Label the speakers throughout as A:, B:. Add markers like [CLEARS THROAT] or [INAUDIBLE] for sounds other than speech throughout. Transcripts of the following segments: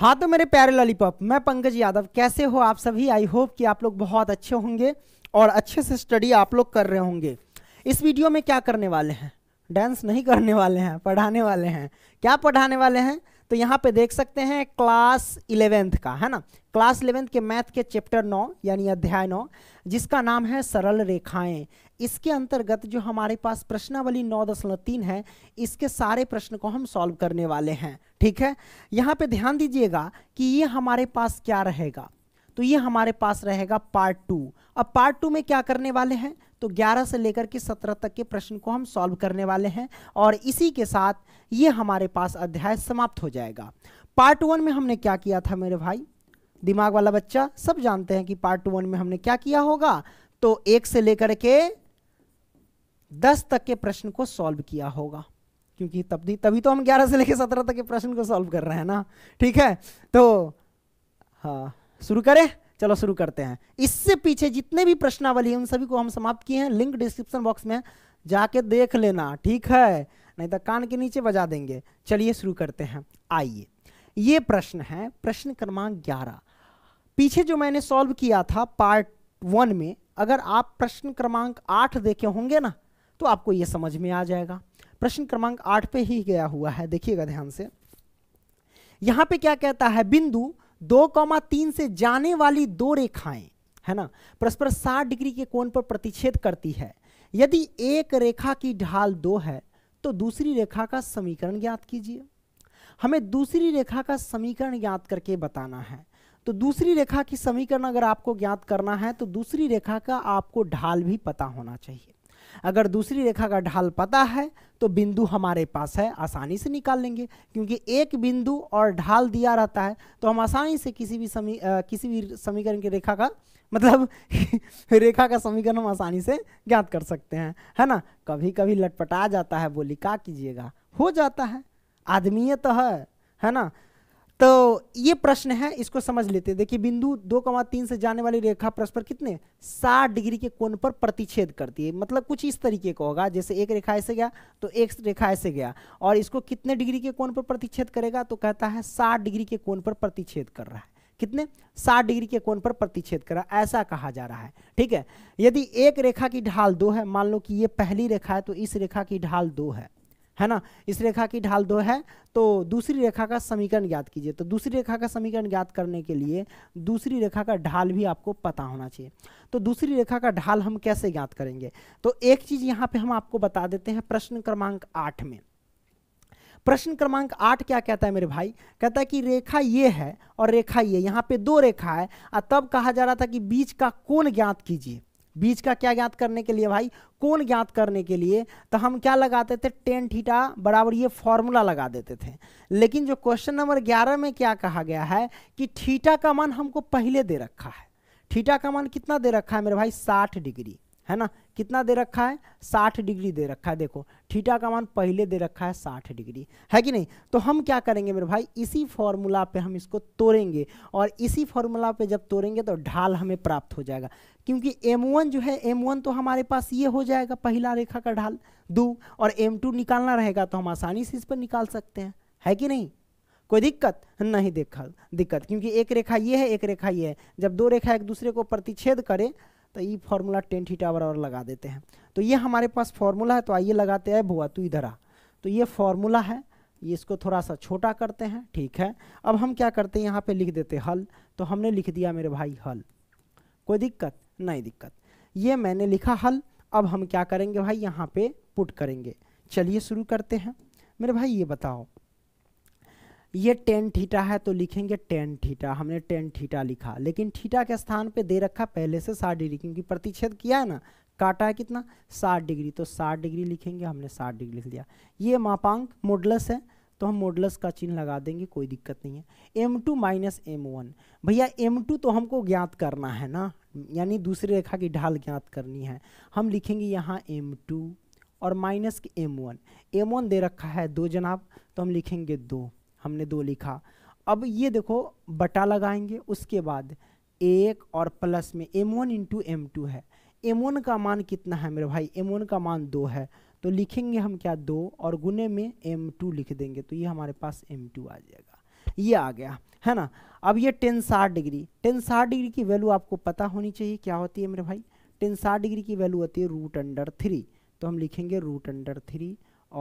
A: हाँ तो मेरे प्यारे लॉलीपॉप मैं पंकज यादव कैसे हो आप सभी आई होप कि आप लोग बहुत अच्छे होंगे और अच्छे से स्टडी आप लोग कर रहे होंगे इस वीडियो में क्या करने वाले हैं डांस नहीं करने वाले हैं पढ़ाने वाले हैं क्या पढ़ाने वाले हैं तो यहाँ पे देख सकते हैं क्लास इलेवेंथ का है ना क्लास इलेवेंथ के मैथ के चैप्टर नौ यानी अध्याय नौ जिसका नाम है सरल रेखाएं इसके अंतर्गत जो हमारे पास प्रश्नावली नौ दशमलव तीन है इसके सारे प्रश्न को हम सॉल्व करने वाले हैं ठीक है यहाँ पे ध्यान दीजिएगा कि ये हमारे पास क्या रहेगा तो ये हमारे पास रहेगा पार्ट टू अब पार्ट टू में क्या करने वाले हैं तो 11 से लेकर के 17 तक के प्रश्न को हम सॉल्व करने वाले हैं और इसी के साथ ये हमारे पास अध्याय समाप्त हो जाएगा पार्ट वन में हमने क्या किया था मेरे भाई दिमाग वाला बच्चा सब जानते हैं कि पार्ट वन में हमने क्या किया होगा तो एक से लेकर के दस तक के प्रश्न को सॉल्व किया होगा क्योंकि तब तभी तो हम ग्यारह से लेकर सत्रह तक के प्रश्न को सॉल्व कर रहे हैं ना ठीक है तो हाँ शुरू करें चलो शुरू करते हैं इससे पीछे जितने भी प्रश्नावली हैं उन सभी को हम समाप्त किए हैं लिंक डिस्क्रिप्शन बॉक्स में जाके देख लेना ठीक है नहीं तो कान के नीचे बजा देंगे चलिए शुरू करते हैं आइए ये प्रश्न है प्रश्न क्रमांक ग्यारह पीछे जो मैंने सॉल्व किया था पार्ट वन में अगर आप प्रश्न क्रमांक आठ देखे होंगे ना तो आपको यह समझ में आ जाएगा प्रश्न क्रमांक आठ पे ही गया हुआ है देखिएगा ध्यान से यहाँ पे क्या कहता है बिंदु दो कौमा तीन से जाने वाली दो रेखाएं है ना परस्पर साठ डिग्री के कोण पर प्रतिच्छेद करती है यदि एक रेखा की ढाल दो है तो दूसरी रेखा का समीकरण ज्ञात कीजिए हमें दूसरी रेखा का समीकरण ज्ञात करके बताना है तो दूसरी रेखा की समीकरण अगर आपको ज्ञात करना है तो दूसरी रेखा का आपको ढाल भी पता होना चाहिए अगर दूसरी रेखा का ढाल पता है तो बिंदु हमारे पास है आसानी से निकाल लेंगे क्योंकि एक बिंदु और ढाल दिया रहता है तो हम आसानी से किसी भी समी आ, किसी भी समीकरण की रेखा का मतलब [LAUGHS] रेखा का समीकरण हम आसानी से ज्ञात कर सकते हैं है ना कभी कभी लटपटा जाता है बोली का कीजिएगा हो जाता है आदमीय तो है है ना तो ये प्रश्न है इसको समझ लेते हैं देखिए बिंदु दो कमा तीन से जाने वाली रेखा परस्पर कितने साठ डिग्री के कोण पर प्रतिच्छेद करती है मतलब कुछ इस तरीके का होगा जैसे एक रेखा ऐसे गया तो एक रेखा ऐसे गया और इसको कितने डिग्री के कोण पर प्रतिच्छेद करेगा तो कहता है साठ डिग्री के कोण पर प्रतिच्छेद कर रहा है कितने 60 डिग्री के कोण पर प्रतिच्छेद है ऐसा कहा जा रहा है ठीक है यदि एक रेखा की ढाल दो है मान लो कि ये पहली रेखा है तो इस रेखा की ढाल दो है है ना इस रेखा की ढाल दो है तो दूसरी रेखा का समीकरण ज्ञात कीजिए तो दूसरी रेखा का समीकरण ज्ञात करने के लिए दूसरी रेखा का ढाल भी आपको पता होना चाहिए तो दूसरी रेखा का ढाल हम कैसे ज्ञात करेंगे तो एक चीज यहाँ पे हम आपको बता देते हैं प्रश्न क्रमांक आठ में प्रश्न क्रमांक आठ क्या कहता है मेरे भाई कहता है कि रेखा ये है और रेखा ये यहाँ पे दो रेखा है और तब कहा जा रहा था कि बीच का कोण ज्ञात कीजिए बीच का क्या ज्ञात करने के लिए भाई कोण ज्ञात करने के लिए तो हम क्या लगाते थे टेन थीटा बराबर ये फॉर्मूला लगा देते थे लेकिन जो क्वेश्चन नंबर ग्यारह में क्या कहा गया है कि थीटा का मान हमको पहले दे रखा है थीटा का मान कितना दे रखा है मेरे भाई साठ डिग्री है ना कितना दे रखा है साठ डिग्री दे रखा है देखो थीटा का मान पहले दे रखा है साठ डिग्री है कि नहीं तो हम क्या करेंगे मेरे भाई इसी फॉर्मूला पे हम इसको तोड़ेंगे और इसी फॉर्मूला पे जब तोड़ेंगे तो ढाल हमें प्राप्त हो जाएगा क्योंकि M1 जो है M1 तो हमारे पास ये हो जाएगा पहला रेखा का ढाल दो और टू निकालना रहेगा तो हम आसानी से इस पर निकाल सकते हैं है कि नहीं कोई दिक्कत नहीं देखा दिक्कत क्योंकि एक रेखा ये है एक रेखा ये है जब दो रेखा एक दूसरे को प्रतिच्छेद करें तो ये फार्मूला टेन थीटा बराबर लगा देते हैं तो ये हमारे पास फार्मूला है तो आइए लगाते हैं भुआ तू इधर आ तो ये फार्मूला है ये इसको थोड़ा सा छोटा करते हैं ठीक है अब हम क्या करते हैं यहाँ पे लिख देते हल तो हमने लिख दिया मेरे भाई हल कोई दिक्कत नहीं दिक्कत ये मैंने लिखा हल अब हम क्या करेंगे भाई यहाँ पे पुट करेंगे चलिए शुरू करते हैं मेरे भाई ये बताओ ये टेन थीटा है तो लिखेंगे टेन थीटा हमने टेन थीटा लिखा लेकिन थीटा के स्थान पे दे रखा पहले से साठ डिग्री क्योंकि प्रतिच्छेद किया है ना काटा है कितना साठ डिग्री तो साठ डिग्री लिखेंगे हमने साठ डिग्री लिख दिया ये मापांक मोडलस है तो हम मोडलस का चिन्ह लगा देंगे कोई दिक्कत नहीं है m two minus m one भैया एम टू तो हमको ज्ञात करना है ना यानी दूसरी रेखा की ढाल ज्ञात करनी है हम लिखेंगे यहाँ एम टू और माइनस के एम वन एम वन दे रखा है दो जनाब तो हम लिखेंगे दो हमने दो लिखा अब ये देखो बटा लगाएंगे उसके बाद एक और प्लस में m one into m two है एम वन का मान कितना है मेरे भाई एम वन का मान दो है तो लिखेंगे हम क्या दो और गुने में एम टू लिख देंगे तो ये हमारे पास एम टू आ जाएगा ये आ गया है ना अब ये टेन साठ डिग्री टेन साठ डिग्री की वैल्यू आपको पता होनी चाहिए क्या होती है मेरे भाई टेन साठ डिग्री की वैल्यू होती है रूट अंडर थ्री तो हम लिखेंगे रूट अंडर थ्री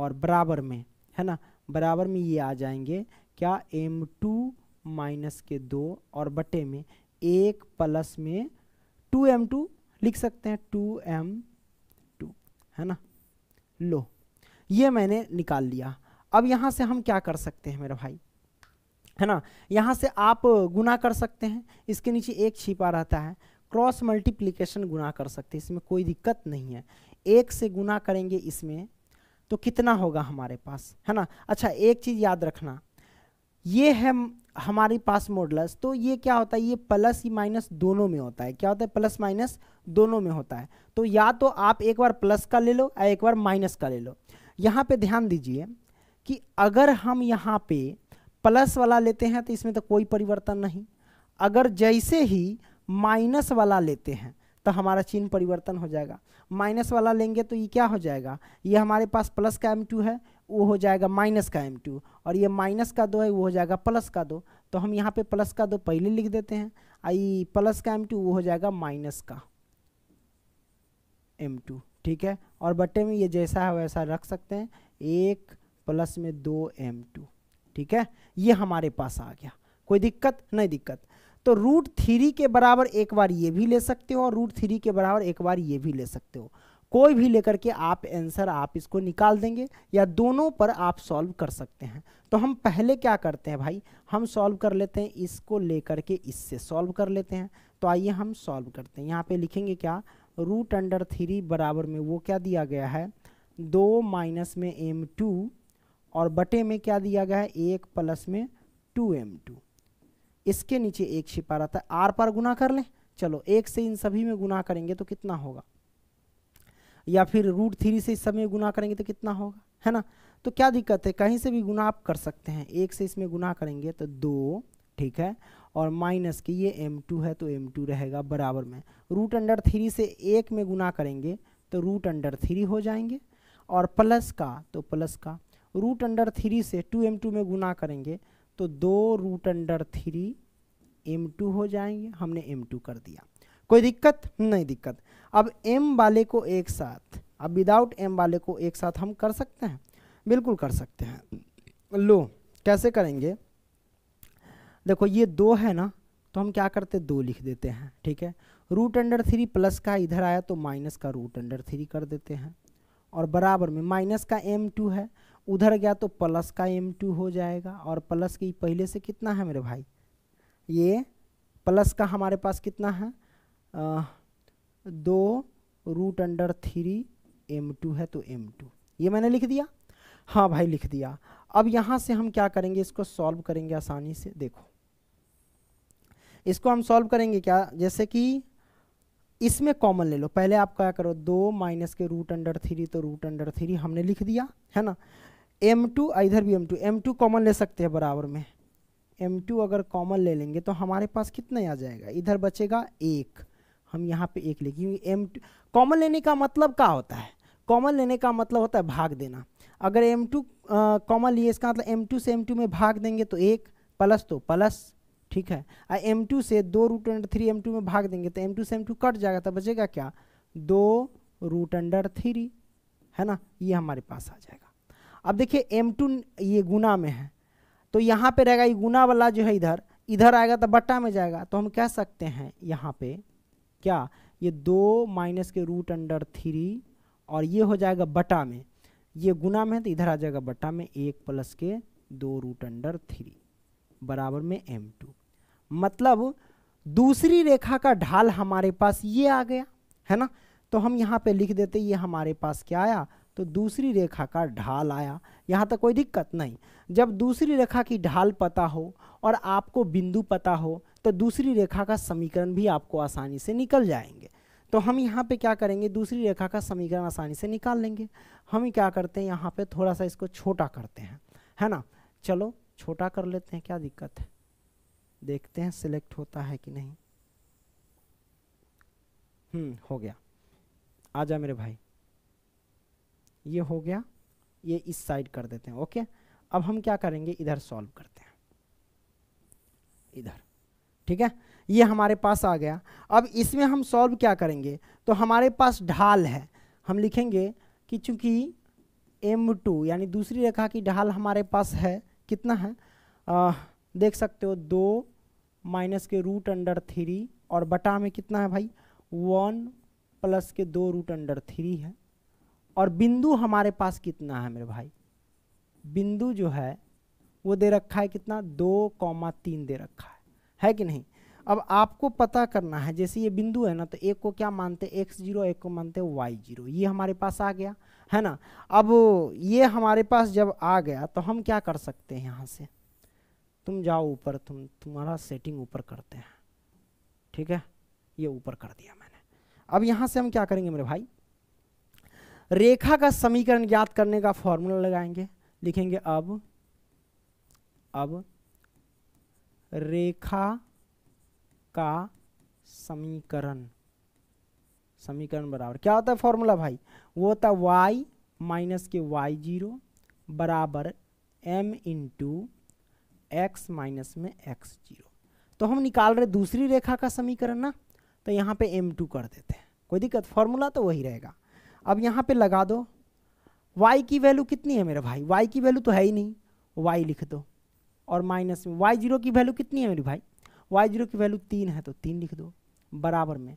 A: और बराबर में है ना बराबर में ये आ जाएंगे क्या एम टू माइनस के दो और बटे में एक प्लस में टू एम टू लिख सकते हैं टू एम टू है ना लो ये मैंने निकाल लिया अब यहाँ से हम क्या कर सकते हैं मेरा भाई है ना यहाँ से आप गुना कर सकते हैं इसके नीचे एक छिपा रहता है क्रॉस मल्टीप्लिकेशन गुना कर सकते हैं इसमें कोई दिक्कत नहीं है एक से गुना करेंगे इसमें तो कितना होगा हमारे पास है ना अच्छा एक चीज़ याद रखना ये है हमारे पास मॉडलस तो ये क्या होता है ये प्लस ही माइनस दोनों में होता है क्या होता है प्लस माइनस दोनों में होता है तो या तो आप एक बार प्लस का ले लो या एक बार माइनस का ले लो यहाँ पे ध्यान दीजिए कि अगर हम यहाँ पे प्लस वाला लेते हैं तो इसमें तो कोई परिवर्तन नहीं अगर जैसे ही माइनस वाला लेते हैं तो हमारा चिन्ह परिवर्तन हो जाएगा माइनस वाला लेंगे तो ये क्या हो जाएगा ये हमारे पास प्लस का एम टू है वो हो जाएगा माइनस का एम टू और ये माइनस का दो है वो हो जाएगा प्लस का दो तो हम यहाँ पे प्लस का दो पहले लिख देते हैं आई प्लस का एम टू वो हो जाएगा माइनस का एम टू ठीक है और बट्टे में ये जैसा है वैसा रख सकते हैं एक प्लस में दो एम टू ठीक है ये हमारे पास आ गया कोई दिक्कत नहीं दिक्कत तो रूट थ्री के बराबर एक बार ये भी ले सकते हो और रूट थ्री के बराबर एक बार ये भी ले सकते हो कोई भी लेकर के आप आंसर आप इसको निकाल देंगे या दोनों पर आप सॉल्व कर सकते हैं तो हम पहले क्या करते हैं भाई हम सॉल्व कर लेते हैं इसको लेकर के इससे सॉल्व कर लेते हैं तो आइए हम सॉल्व करते हैं यहाँ पे लिखेंगे क्या रूट अंडर थ्री बराबर में वो क्या दिया गया है दो माइनस में एम टू और बटे में क्या दिया गया है एक प्लस में टू एम टू इसके नीचे एक छिपा रहता है आर पर गुना कर लें चलो एक से इन सभी में गुना करेंगे तो कितना होगा या फिर रूट थ्री से इस सब में गुना करेंगे तो कितना होगा है ना तो क्या दिक्कत है कहीं से भी गुना आप कर सकते हैं एक से इसमें गुना करेंगे तो दो ठीक है और माइनस की ये एम टू है तो एम टू रहेगा बराबर में रूट अंडर थ्री से एक में गुना करेंगे तो रूट अंडर थ्री हो जाएंगे और प्लस का तो प्लस का रूट अंडर थ्री से टू एम टू में गुना करेंगे तो दो root under three m two हो जाएंगे हमने एम टू कर दिया कोई दिक्कत नहीं दिक्कत अब एम वाले को एक साथ अब विदाउट एम वाले को एक साथ हम कर सकते हैं बिल्कुल कर सकते हैं लो कैसे करेंगे देखो ये दो है ना तो हम क्या करते दो लिख देते हैं ठीक है रूट अंडर थ्री प्लस का इधर आया तो माइनस का रूट अंडर थ्री कर देते हैं और बराबर में माइनस का एम टू है उधर गया तो प्लस का एम टू हो जाएगा और प्लस की पहले से कितना है मेरे भाई ये प्लस का हमारे पास कितना है आ, दो root under three m two है तो एम टू ये मैंने लिख दिया हाँ भाई लिख दिया अब यहाँ से हम क्या करेंगे इसको सॉल्व करेंगे आसानी से देखो इसको हम सॉल्व करेंगे क्या जैसे कि इसमें कॉमन ले लो पहले आप क्या करो दो माइनस के रूट अंडर थ्री तो रूट अंडर थ्री हमने लिख दिया है ना एम टू इधर भी m two m two common ले सकते हैं बराबर में एम टू अगर कॉमन ले लेंगे तो हमारे पास कितना आ जाएगा इधर बचेगा एक हम यहाँ पे एक लेंगे क्योंकि एम टू कॉमन लेने का मतलब क्या होता है कॉमन लेने का मतलब होता है भाग देना अगर एम टू कॉमन लिए इसका मतलब एम टू से एम टू में भाग देंगे तो एक प्लस तो प्लस ठीक है और एम टू से दो root under three m two में भाग देंगे तो एम टू से एम टू कट जाएगा तो बचेगा क्या दो रूट अंडर थ्री है ना ये हमारे पास आ जाएगा अब देखिए एम टू ये गुना में है तो यहाँ पे रहेगा ये गुना वाला जो है इधर इधर आएगा तो बट्टा में जाएगा तो हम कह सकते हैं यहाँ पे क्या ये दो माइनस के रूट अंडर थ्री और ये हो जाएगा बटा में ये गुना में है तो इधर आ जाएगा बटा में एक प्लस के दो रूट अंडर थ्री बराबर में एम टू मतलब दूसरी रेखा का ढाल हमारे पास ये आ गया है ना तो हम यहाँ पे लिख देते ये हमारे पास क्या आया तो दूसरी रेखा का ढाल आया यहाँ तक कोई दिक्कत नहीं जब दूसरी रेखा की ढाल पता हो और आपको बिंदु पता हो तो दूसरी रेखा का समीकरण भी आपको आसानी से निकल जाएंगे तो हम यहाँ पे क्या करेंगे दूसरी रेखा का समीकरण आसानी से निकाल लेंगे हम क्या करते हैं यहाँ पे थोड़ा सा इसको छोटा करते हैं है ना चलो छोटा कर लेते हैं क्या दिक्कत है देखते हैं सिलेक्ट होता है कि नहीं हम्म हो गया आ जा मेरे भाई ये हो गया ये इस साइड कर देते हैं ओके अब हम क्या करेंगे इधर सॉल्व करते हैं इधर ठीक है ये हमारे पास आ गया अब इसमें हम सॉल्व क्या करेंगे तो हमारे पास ढाल है हम लिखेंगे कि चूंकि एम टू यानी दूसरी रेखा की ढाल हमारे पास है कितना है आ, देख सकते हो दो माइनस के रूट अंडर थ्री और बटा में कितना है भाई वन प्लस के दो रूट अंडर थ्री है और बिंदु हमारे पास कितना है मेरे भाई बिंदु जो है वो दे रखा है कितना दो कौमा तीन दे रखा है है कि नहीं अब आपको पता करना है जैसे ये बिंदु है ना तो एक को क्या मानते हैं एक्स जीरो एक को मानते हैं वाई जीरो ये हमारे पास आ गया है ना अब ये हमारे पास जब आ गया तो हम क्या कर सकते हैं यहाँ से तुम जाओ ऊपर तुम तुम्हारा सेटिंग ऊपर करते हैं ठीक है ये ऊपर कर दिया मैंने अब यहाँ से हम क्या करेंगे मेरे भाई रेखा का समीकरण ज्ञात करने का फॉर्मूला लगाएंगे लिखेंगे अब अब रेखा का समीकरण समीकरण बराबर क्या होता है फॉर्मूला भाई वो होता है वाई माइनस के वाई जीरो बराबर एम इंटू एक्स माइनस में एक्स जीरो तो हम निकाल रहे दूसरी रेखा का समीकरण ना तो यहाँ पे एम टू कर देते हैं कोई दिक्कत फॉर्मूला तो वही रहेगा अब यहाँ पे लगा दो y की वैल्यू कितनी है मेरे भाई y की वैल्यू तो है ही नहीं y लिख दो और माइनस में वाई जीरो की वैल्यू कितनी है मेरे भाई वाई जीरो की वैल्यू तीन है तो तीन लिख दो बराबर में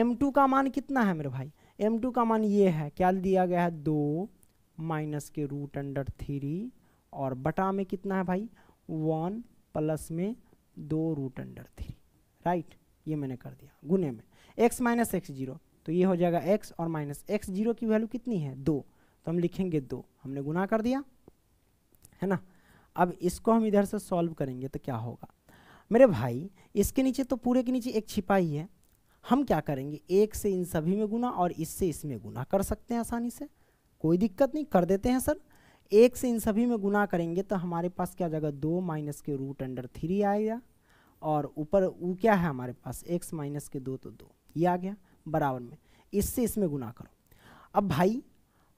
A: एम टू का मान कितना है मेरे भाई एम टू का मान ये है क्या दिया गया है दो माइनस के रूट अंडर थ्री और बटा में कितना है भाई वन प्लस में दो रूट अंडर थ्री राइट ये मैंने कर दिया गुने में एक्स माइनस एक्स जीरो तो ये हो जाएगा एक्स और माइनस एक्स जीरो की वैल्यू कितनी है दो तो हम लिखेंगे दो हमने गुना कर दिया है ना अब इसको हम इधर से सॉल्व करेंगे तो क्या होगा मेरे भाई इसके नीचे तो पूरे के नीचे एक छिपा ही है हम क्या करेंगे एक से इन सभी में गुना और इससे इसमें गुना कर सकते हैं आसानी से कोई दिक्कत नहीं कर देते हैं सर एक से इन सभी में गुना करेंगे तो हमारे पास क्या जाएगा दो माइनस के रूट अंडर थ्री आएगा और ऊपर वो क्या है हमारे पास एक्स माइनस के दो तो दो ये आ गया बराबर में इससे इसमें गुना करो अब भाई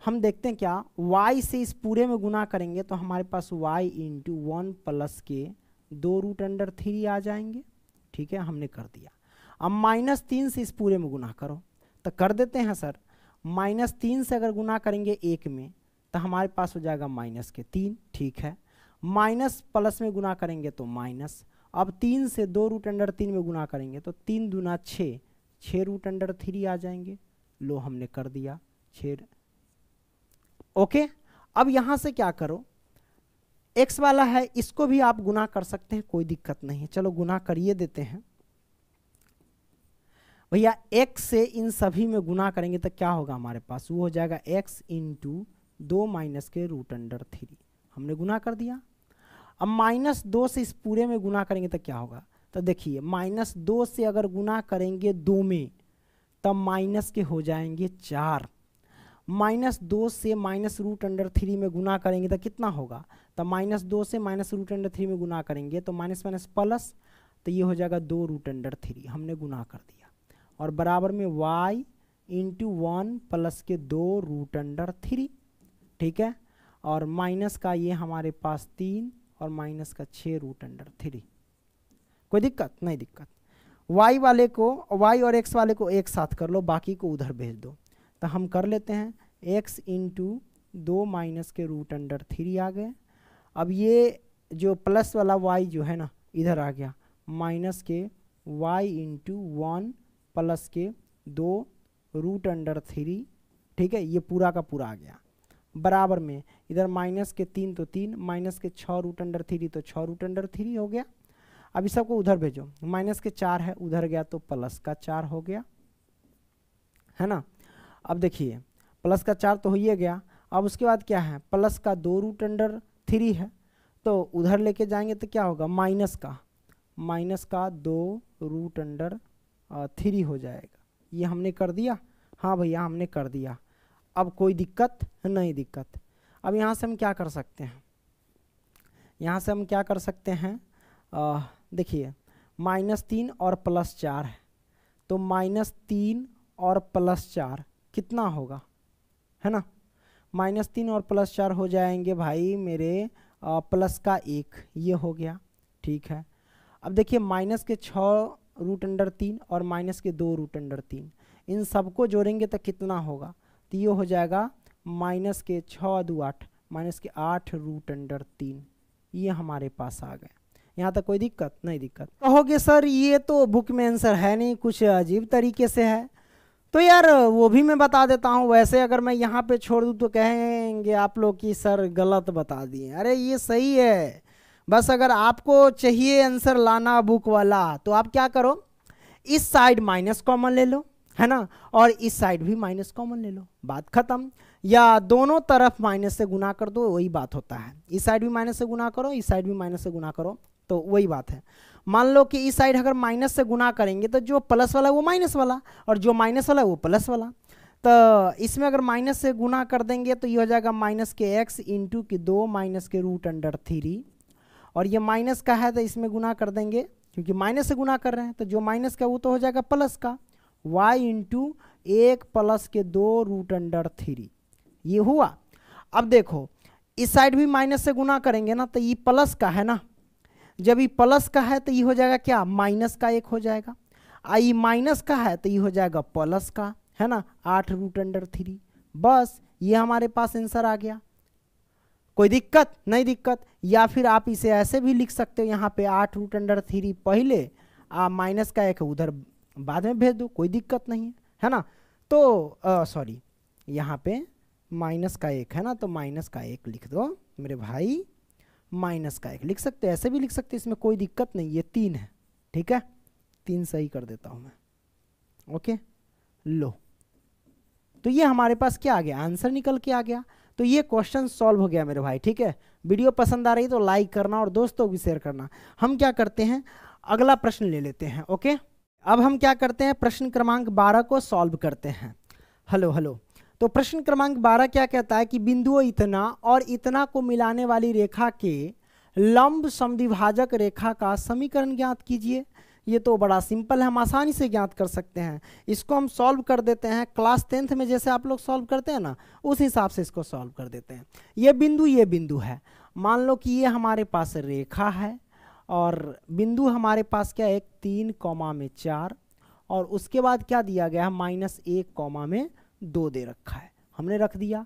A: हम देखते हैं क्या y से इस पूरे में गुना करेंगे तो हमारे पास y इंटू वन प्लस के दो रूट अंडर थ्री आ जाएंगे ठीक है हमने कर दिया अब माइनस तीन से इस पूरे में गुना करो तो कर देते हैं सर माइनस तीन से अगर गुना करेंगे एक में तो हमारे पास हो जाएगा माइनस के तीन ठीक है माइनस प्लस में गुना करेंगे तो माइनस अब तीन से दो रूट अंडर तीन में गुना करेंगे तो तीन दुना छः छः रूट अंडर थ्री आ जाएंगे लो हमने कर दिया छे ओके अब यहां से क्या करो एक्स वाला है इसको भी आप गुना कर सकते हैं कोई दिक्कत नहीं है चलो गुना करिए देते हैं भैया एक्स से इन सभी में गुना करेंगे तो क्या होगा हमारे पास वो हो जाएगा एक्स इंटू दो माइनस के रूट अंडर थ्री हमने गुना कर दिया अब माइनस दो से इस पूरे में गुना करेंगे तो क्या होगा तो देखिए माइनस दो से अगर गुना करेंगे दो में तब माइनस के हो जाएंगे चार माइनस दो से माइनस रूट अंडर थ्री में गुना करेंगे तो कितना होगा तो माइनस दो से माइनस रूट अंडर थ्री में गुना करेंगे तो माइनस माइनस प्लस तो ये हो जाएगा दो रूट अंडर थ्री हमने गुना कर दिया और बराबर में वाई इंटू वन प्लस के दो रूट अंडर थ्री ठीक है और माइनस का ये हमारे पास तीन और माइनस का छः रूट अंडर थ्री कोई दिक्कत नहीं दिक्कत वाई वाले को वाई और एक्स वाले को एक साथ कर लो बाकी को उधर भेज दो तो हम कर लेते हैं एक्स इंटू दो माइनस के रूट अंडर थ्री आ गए अब ये जो प्लस वाला वाई जो है ना इधर आ गया माइनस के वाई इंटू वन प्लस के दो रूट अंडर थ्री ठीक है ये पूरा का पूरा आ गया बराबर में इधर माइनस के तीन तो तीन माइनस के छः रूट अंडर थ्री तो छः रूट अंडर थ्री हो गया अब इस सबको उधर भेजो माइनस के चार है उधर गया तो प्लस का चार हो गया है ना अब देखिए प्लस का चार तो हो ही गया अब उसके बाद क्या है प्लस का दो रूट अंडर थ्री है तो उधर लेके जाएंगे तो क्या होगा माइनस का माइनस का दो रूट अंडर थ्री हो जाएगा ये हमने कर दिया हाँ भैया हमने कर दिया अब कोई दिक्कत नहीं दिक्कत अब यहाँ से हम क्या कर सकते हैं यहाँ से हम क्या कर सकते हैं देखिए माइनस तीन और प्लस चार है तो माइनस तीन और प्लस चार कितना होगा है ना माइनस तीन और प्लस चार हो जाएंगे भाई मेरे आ, प्लस का एक ये हो गया ठीक है अब देखिए माइनस के छः रूट अंडर तीन और माइनस के दो रूट अंडर तीन इन सबको जोड़ेंगे तो कितना होगा तो ये हो जाएगा माइनस के छः दो आठ माइनस के आठ रूट अंडर तीन ये हमारे पास आ गए यहाँ तक कोई दिक्कत नहीं दिक्कत कहोगे सर ये तो बुक में आंसर है नहीं कुछ अजीब तरीके से है तो यार वो भी मैं बता देता हूँ वैसे अगर मैं यहाँ पे छोड़ दूँ तो कहेंगे आप लोग कि सर गलत बता दिए अरे ये सही है बस अगर आपको चाहिए आंसर लाना बुक वाला तो आप क्या करो इस साइड माइनस कॉमन ले लो है ना और इस साइड भी माइनस कॉमन ले लो बात खत्म या दोनों तरफ माइनस से गुना कर दो वही बात होता है इस साइड भी माइनस से गुना करो इस साइड भी माइनस से गुना करो तो वही बात है मान लो कि इस साइड अगर माइनस से गुना करेंगे तो जो प्लस वाला है वो माइनस वाला और जो माइनस वाला है वो प्लस वाला तो इसमें अगर माइनस से गुना कर देंगे तो ये हो जाएगा माइनस के एक्स इंटू की दो माइनस के रूट अंडर थ्री और ये माइनस का है तो इसमें गुना कर देंगे क्योंकि माइनस से गुना कर रहे हैं तो जो माइनस का वो तो हो जाएगा प्लस का वाई इंटू एक प्लस के दो रूट अंडर थ्री ये हुआ अब देखो इस साइड भी माइनस से गुना करेंगे ना तो ये प्लस का है ना जब ये प्लस का है तो ये हो जाएगा क्या माइनस का एक हो जाएगा आ ये माइनस का है तो ये हो जाएगा प्लस का है ना आठ रूट अंडर थ्री बस ये हमारे पास आंसर आ गया कोई दिक्कत नहीं दिक्कत या फिर आप इसे ऐसे भी लिख सकते हो यहाँ पे आठ रूट अंडर थ्री पहले आ माइनस का एक उधर बाद में भेज दो कोई दिक्कत नहीं है है ना तो सॉरी यहाँ पे माइनस का एक है ना तो माइनस का एक लिख दो मेरे भाई माइनस का एक लिख सकते ऐसे भी लिख सकते इसमें कोई दिक्कत नहीं ये तीन है ठीक है तीन सही कर देता हूँ मैं ओके लो तो ये हमारे पास क्या आ गया आंसर निकल के आ गया तो ये क्वेश्चन सॉल्व हो गया मेरे भाई ठीक है वीडियो पसंद आ रही तो लाइक करना और दोस्तों भी शेयर करना हम क्या करते हैं अगला प्रश्न ले लेते हैं ओके अब हम क्या करते हैं प्रश्न क्रमांक बारह को सॉल्व करते हैं हेलो हेलो तो प्रश्न क्रमांक 12 क्या कहता है कि बिंदुओं इतना और इतना को मिलाने वाली रेखा के लंब समिभाजक रेखा का समीकरण ज्ञात कीजिए ये तो बड़ा सिंपल है हम आसानी से ज्ञात कर सकते हैं इसको हम सॉल्व कर देते हैं क्लास टेंथ में जैसे आप लोग सॉल्व करते हैं ना उस हिसाब से इसको सॉल्व कर देते हैं ये बिंदु ये बिंदु है मान लो कि ये हमारे पास रेखा है और बिंदु हमारे पास क्या है एक तीन कॉमा में चार और उसके बाद क्या दिया गया है माइनस एक कॉमा में दो दे रखा है हमने रख दिया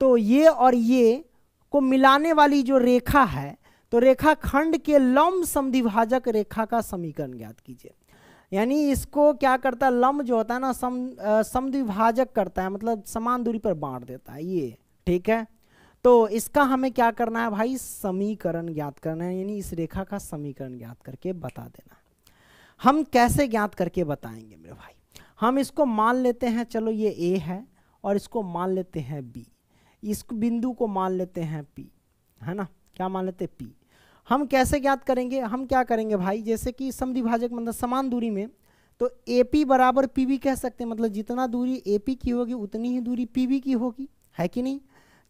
A: तो ये और ये को मिलाने वाली जो रेखा है तो रेखा खंड के लम्ब समिभाजक रेखा का समीकरण ज्ञात कीजिए यानी इसको क्या करता है लम्ब जो होता है ना सम समिभाजक करता है मतलब समान दूरी पर बांट देता है ये ठीक है तो इसका हमें क्या करना है भाई समीकरण ज्ञात करना है यानी इस रेखा का समीकरण ज्ञात करके बता देना हम कैसे ज्ञात करके बताएंगे मेरे भाई हम इसको मान लेते हैं चलो ये ए है और इसको मान लेते हैं बी इस बिंदु को मान लेते हैं पी है ना क्या मान लेते हैं पी हम कैसे ज्ञात करेंगे हम क्या करेंगे भाई जैसे कि समिभाजक मतलब समान दूरी में तो ए पी बराबर पी भी कह सकते हैं मतलब जितना दूरी ए पी की होगी उतनी ही दूरी पी बी की होगी है कि नहीं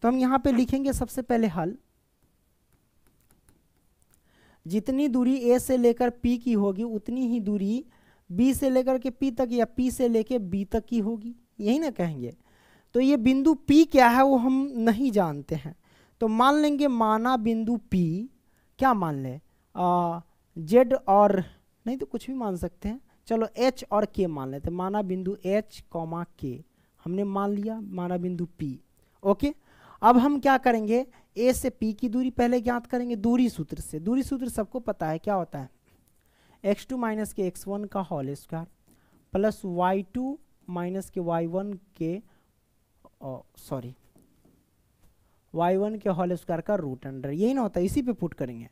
A: तो हम यहाँ पे लिखेंगे सबसे पहले हल जितनी दूरी ए से लेकर पी की होगी उतनी ही दूरी बी से लेकर के पी तक या पी से लेकर बी तक की होगी यही ना कहेंगे तो ये बिंदु पी क्या है वो हम नहीं जानते हैं तो मान लेंगे माना बिंदु पी क्या मान लें जेड और नहीं तो कुछ भी मान सकते हैं चलो एच और के मान लेते माना बिंदु एच कॉमा के हमने मान लिया माना बिंदु पी ओके अब हम क्या करेंगे ए से पी की दूरी पहले ज्ञात करेंगे दूरी सूत्र से दूरी सूत्र सबको पता है क्या होता है एक्स टू माइनस के एक्स वन का whole square plus y two minus के वाई वन के सॉरी वाई वन के होल स्क्वायर का रूट अंडर यही ना होता इसी पे पुट करेंगे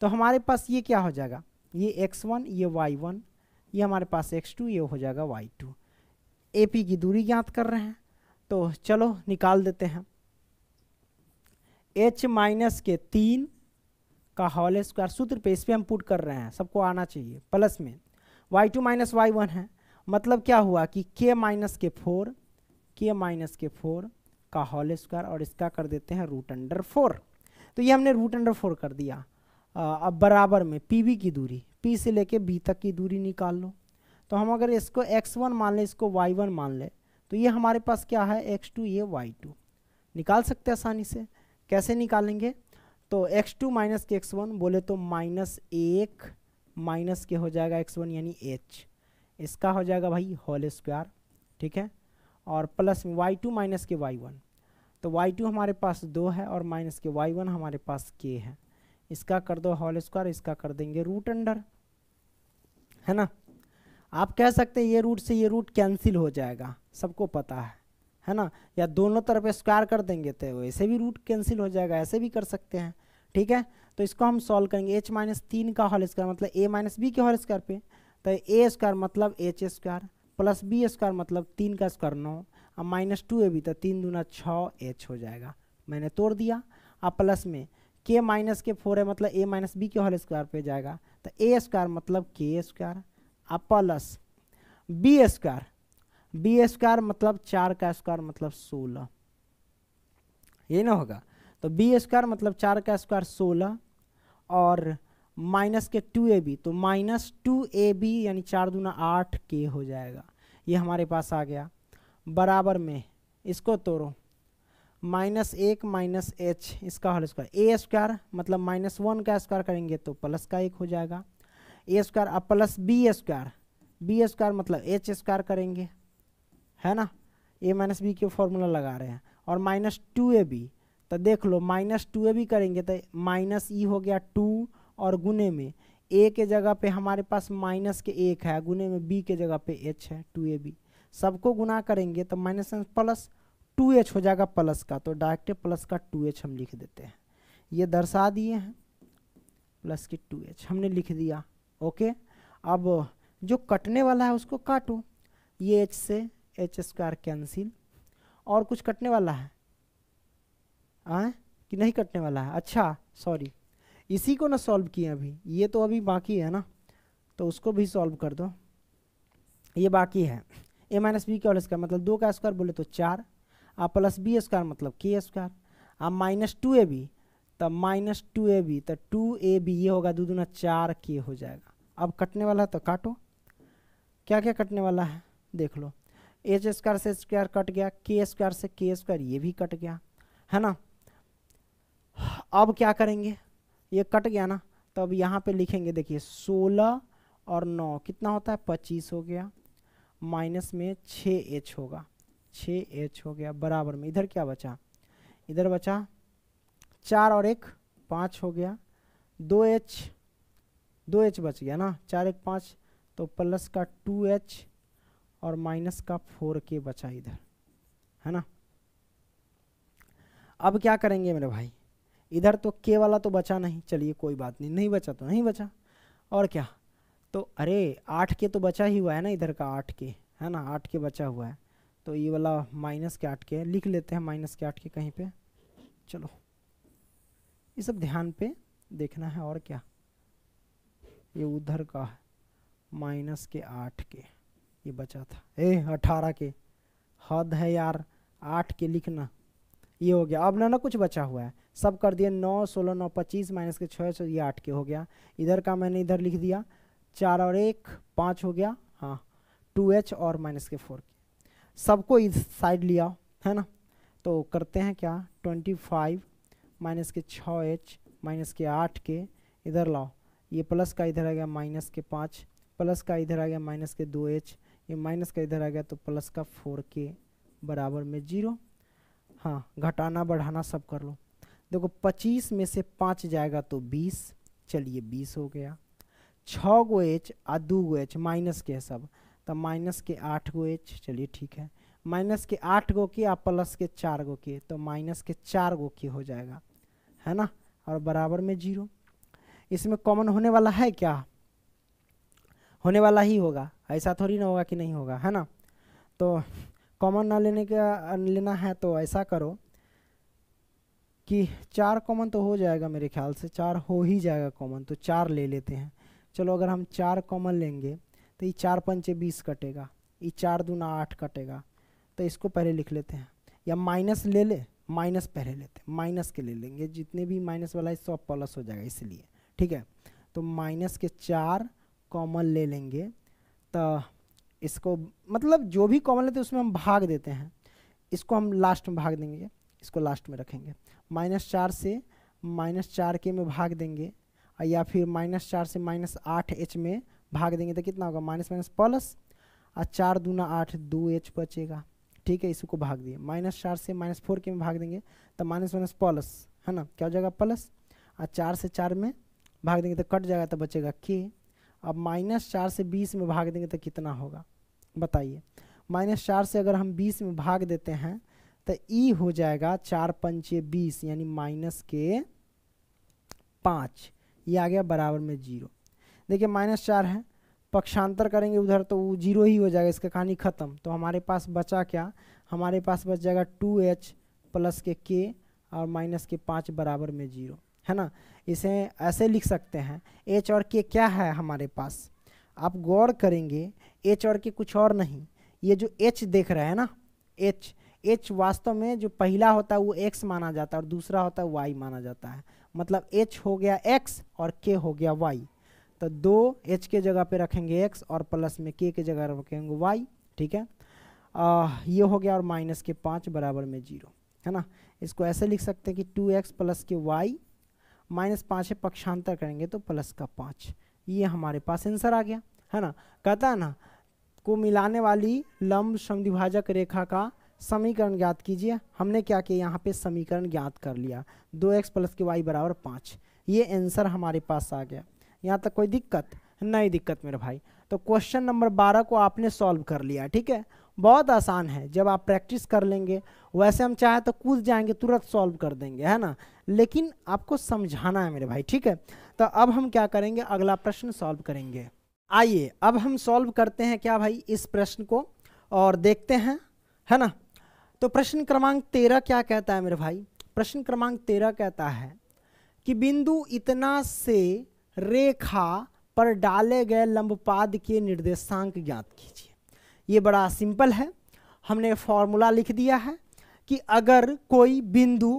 A: तो हमारे पास ये क्या हो जाएगा ये एक्स वन ये वाई वन ये हमारे पास एक्स टू ये हो जाएगा वाई टू ए पी की दूरी ज्ञात कर रहे हैं तो चलो निकाल देते हैं एच माइनस के तीन का हॉल स्क्वायर सूत्र पे इस पर हम पुट कर रहे हैं सबको आना चाहिए प्लस में y two minus y one है मतलब क्या हुआ कि के माइनस के फोर के माइनस के फोर का हॉल स्क्वायर और इसका कर देते हैं रूट अंडर फोर तो ये हमने रूट अंडर फोर कर दिया आ, अब बराबर में पी की दूरी पी से लेके बी तक की दूरी निकाल लो तो हम अगर इसको एक्स वन मान लें इसको वाई वन मान लें तो ये हमारे पास क्या है एक्स टू ये वाई टू निकाल सकते हैं आसानी से कैसे निकालेंगे तो एक्स टू माइनस के एक्स वन बोले तो माइनस एक माइनस के हो जाएगा एक्स वन यानी एच इसका हो जाएगा भाई होल स्क्वायर ठीक है और प्लस में वाई टू माइनस के वाई वन तो वाई टू हमारे पास दो है और माइनस के वाई वन हमारे पास के है इसका कर दो होल स्क्वायर इसका कर देंगे रूट अंडर है ना आप कह सकते हैं ये रूट से ये रूट कैंसिल हो जाएगा सबको पता है है ना या दोनों तरफ स्क्वायर कर देंगे तो वैसे भी रूट कैंसिल हो जाएगा ऐसे भी कर सकते हैं ठीक है तो इसको हम सॉल्व करेंगे एच माइनस तीन का होल स्क्वायर मतलब ए माइनस बी के होल स्क्वायर पे तो ए स्क्वायर मतलब h square plus B square मतलब तीन का स्क्वायर नौ अब माइनस टू ए बी तो तीन दूना छः एच हो जाएगा मैंने तोड़ दिया अब प्लस में के माइनस के फोर है मतलब ए माइनस बी के होल स्क्वायर पे जाएगा तो ए स्क्वायर मतलब के स्क्वायर अब plus B square b square मतलब चार का स्क्वायर मतलब सोलह ये ना होगा तो बी स्क्वायर मतलब चार का स्क्वायर सोलह और माइनस के टू ए बी तो माइनस टू ए बी यानी चार दूना आठ के हो जाएगा ये हमारे पास आ गया बराबर में इसको तोड़ो माइनस एक माइनस एच इसका होल स्क्वायर ए स्क्वायर मतलब माइनस वन का स्क्वायर करेंगे तो प्लस का एक हो जाएगा ए स्क्वायर और plus B square b square मतलब एच स्क्वायर करेंगे है ना ए माइनस बी के फॉर्मूला लगा रहे हैं और माइनस टू ए बी तो देख लो माइनस टू ए बी करेंगे तो माइनस ई e हो गया टू और गुने में ए के जगह पे हमारे पास माइनस के एक है गुने में बी के जगह पे एच है टू ए बी सबको गुना करेंगे तो माइनस प्लस टू एच हो जाएगा प्लस का तो डायरेक्ट प्लस का टू एच हम लिख देते हैं ये दर्शा दिए हैं प्लस की टू एच हमने लिख दिया ओके अब जो कटने वाला है उसको काटो ये एच से एच स्क्वायर कैंसिल और कुछ कटने वाला है आ? कि नहीं कटने वाला है अच्छा सॉरी इसी को ना सॉल्व किए अभी ये तो अभी बाकी है ना तो उसको भी सॉल्व कर दो ये बाकी है ए माइनस बी का स्क्वायर मतलब दो का स्क्वायर बोले तो चार आप प्लस बी स्क्वायर मतलब के स्क्वायर आप माइनस टू ए बी तब माइनस टू ए बी तो टू ए बी ये होगा दो दूना चार के हो जाएगा अब कटने वाला है तो काटो क्या क्या कटने वाला है देख लो एच स्क्वायर से स्क्वायर कट गया के स्क्वायर से के स्क्वायर ये भी कट गया है ना अब क्या करेंगे ये कट गया ना तो अब यहाँ पे लिखेंगे देखिए सोलह और नौ कितना होता है पच्चीस हो गया माइनस में छ एच होगा छ एच हो गया बराबर में इधर क्या बचा इधर बचा चार और एक पाँच हो गया दो एच दो एच बच गया ना चार एक पाँच तो प्लस का टू एच और माइनस का फोर के बचा इधर है ना अब क्या करेंगे मेरे भाई इधर तो के वाला तो बचा नहीं चलिए कोई बात नहीं नहीं बचा तो नहीं बचा और क्या तो अरे आठ के तो बचा ही हुआ है ना इधर का आठ के है ना आठ के बचा हुआ है तो ये वाला माइनस के आठ के लिख लेते हैं माइनस के आठ के कहीं पे चलो ये सब ध्यान पे देखना है और क्या ये उधर का माइनस के आठ के ये बचा था ए अठारह के हद है यार आठ के लिखना ये हो गया अब ना ना कुछ बचा हुआ है सब कर दिए नौ सोलह नौ पच्चीस माइनस के छः सौ ये आठ के हो गया इधर का मैंने इधर लिख दिया चार और एक पाँच हो गया हाँ टू एच और माइनस के फोर के सबको इस साइड लिया है ना तो करते हैं क्या ट्वेंटी फाइव माइनस के छः एच माइनस के आठ के इधर लाओ ये प्लस का इधर आ गया माइनस के पाँच प्लस का इधर आ गया माइनस के दो एच ये माइनस का इधर आ गया तो प्लस का फोर के बराबर में जीरो हाँ घटाना बढ़ाना सब कर लो देखो पच्चीस में से पाँच जाएगा तो बीस चलिए बीस हो गया छः गो एच आ दू गो एच माइनस के सब तो माइनस के आठ गो एच चलिए ठीक है माइनस के आठ गो के आ प्लस के चार गो के तो माइनस के चार गो के हो जाएगा है ना और बराबर में जीरो इसमें कॉमन होने वाला है क्या होने वाला ही होगा ऐसा थोड़ी ना होगा कि नहीं होगा है ना तो कॉमन ना लेने का लेना है तो ऐसा करो कि चार कॉमन तो हो जाएगा मेरे ख्याल से चार हो ही जाएगा कॉमन तो चार ले लेते हैं चलो अगर हम चार कॉमन लेंगे तो ये चार पंचे बीस कटेगा ये चार दूना आठ कटेगा तो इसको पहले लिख लेते हैं या माइनस ले ले माइनस पहले लेते हैं माइनस के ले लेंगे जितने भी माइनस वाला है सब प्लस हो जाएगा इसलिए ठीक है तो माइनस के चार कॉमन ले लेंगे तो इसको मतलब जो भी कॉमन लेते हैं उसमें हम भाग देते हैं इसको हम लास्ट में भाग देंगे इसको लास्ट में रखेंगे माइनस चार से माइनस चार के में भाग देंगे या फिर माइनस चार से माइनस आठ एच में भाग देंगे तो कितना होगा माइनस माइनस प्लस और चार दूना आठ दो एच बचेगा ठीक है इसको भाग दिए माइनस चार से माइनस फोर के में भाग देंगे तो माइनस माइनस प्लस है ना क्या हो जाएगा प्लस और चार से चार में भाग देंगे तो कट जाएगा तो बचेगा के अब माइनस चार से बीस में भाग देंगे तो कितना होगा बताइए माइनस चार से अगर हम बीस में भाग देते हैं तो ई e हो जाएगा चार पंचे बीस यानी माइनस के पाँच ये आ गया बराबर में जीरो देखिए माइनस चार है पक्षांतर करेंगे उधर तो वो जीरो ही हो जाएगा इसका कहानी ख़त्म तो हमारे पास बचा क्या हमारे पास बच जाएगा टू एच प्लस के के और माइनस के पाँच बराबर में जीरो है ना इसे ऐसे लिख सकते हैं एच और के क्या है हमारे पास आप गौर करेंगे एच और के कुछ और नहीं ये जो एच देख रहे हैं ना एच एच वास्तव में जो पहला होता है वो एक्स माना जाता है और दूसरा होता है वाई माना जाता है मतलब एच हो गया एक्स और के हो गया वाई तो दो एच के जगह पे रखेंगे एक्स और प्लस में के के जगह रखेंगे वाई ठीक है आ, ये हो गया और माइनस के पाँच बराबर में जीरो है ना इसको ऐसे लिख सकते हैं कि टू एक्स प्लस के वाई माइनस पाँच है पक्षांतर करेंगे तो प्लस का पाँच ये हमारे पास आंसर आ गया है ना कहता है ना को मिलाने वाली लंब समिभाजक रेखा का समीकरण ज्ञात कीजिए हमने क्या किया यहाँ पे समीकरण ज्ञात कर लिया दो एक्स प्लस के वाई बराबर पाँच ये आंसर हमारे पास आ गया यहाँ तक कोई दिक्कत नहीं दिक्कत मेरे भाई तो क्वेश्चन नंबर बारह को आपने सॉल्व कर लिया ठीक है बहुत आसान है जब आप प्रैक्टिस कर लेंगे वैसे हम चाहे तो कूद जाएंगे तुरंत सॉल्व कर देंगे है ना लेकिन आपको समझाना है मेरे भाई ठीक है तो अब हम क्या करेंगे अगला प्रश्न सॉल्व करेंगे आइए अब हम सॉल्व करते हैं क्या भाई इस प्रश्न को और देखते हैं है ना तो प्रश्न क्रमांक तेरह क्या कहता है मेरे भाई प्रश्न क्रमांक तेरह कहता है कि बिंदु इतना से रेखा पर डाले गए लंबपाद के निर्देशांक ज्ञात कीजिए ये बड़ा सिंपल है हमने फॉर्मूला लिख दिया है कि अगर कोई बिंदु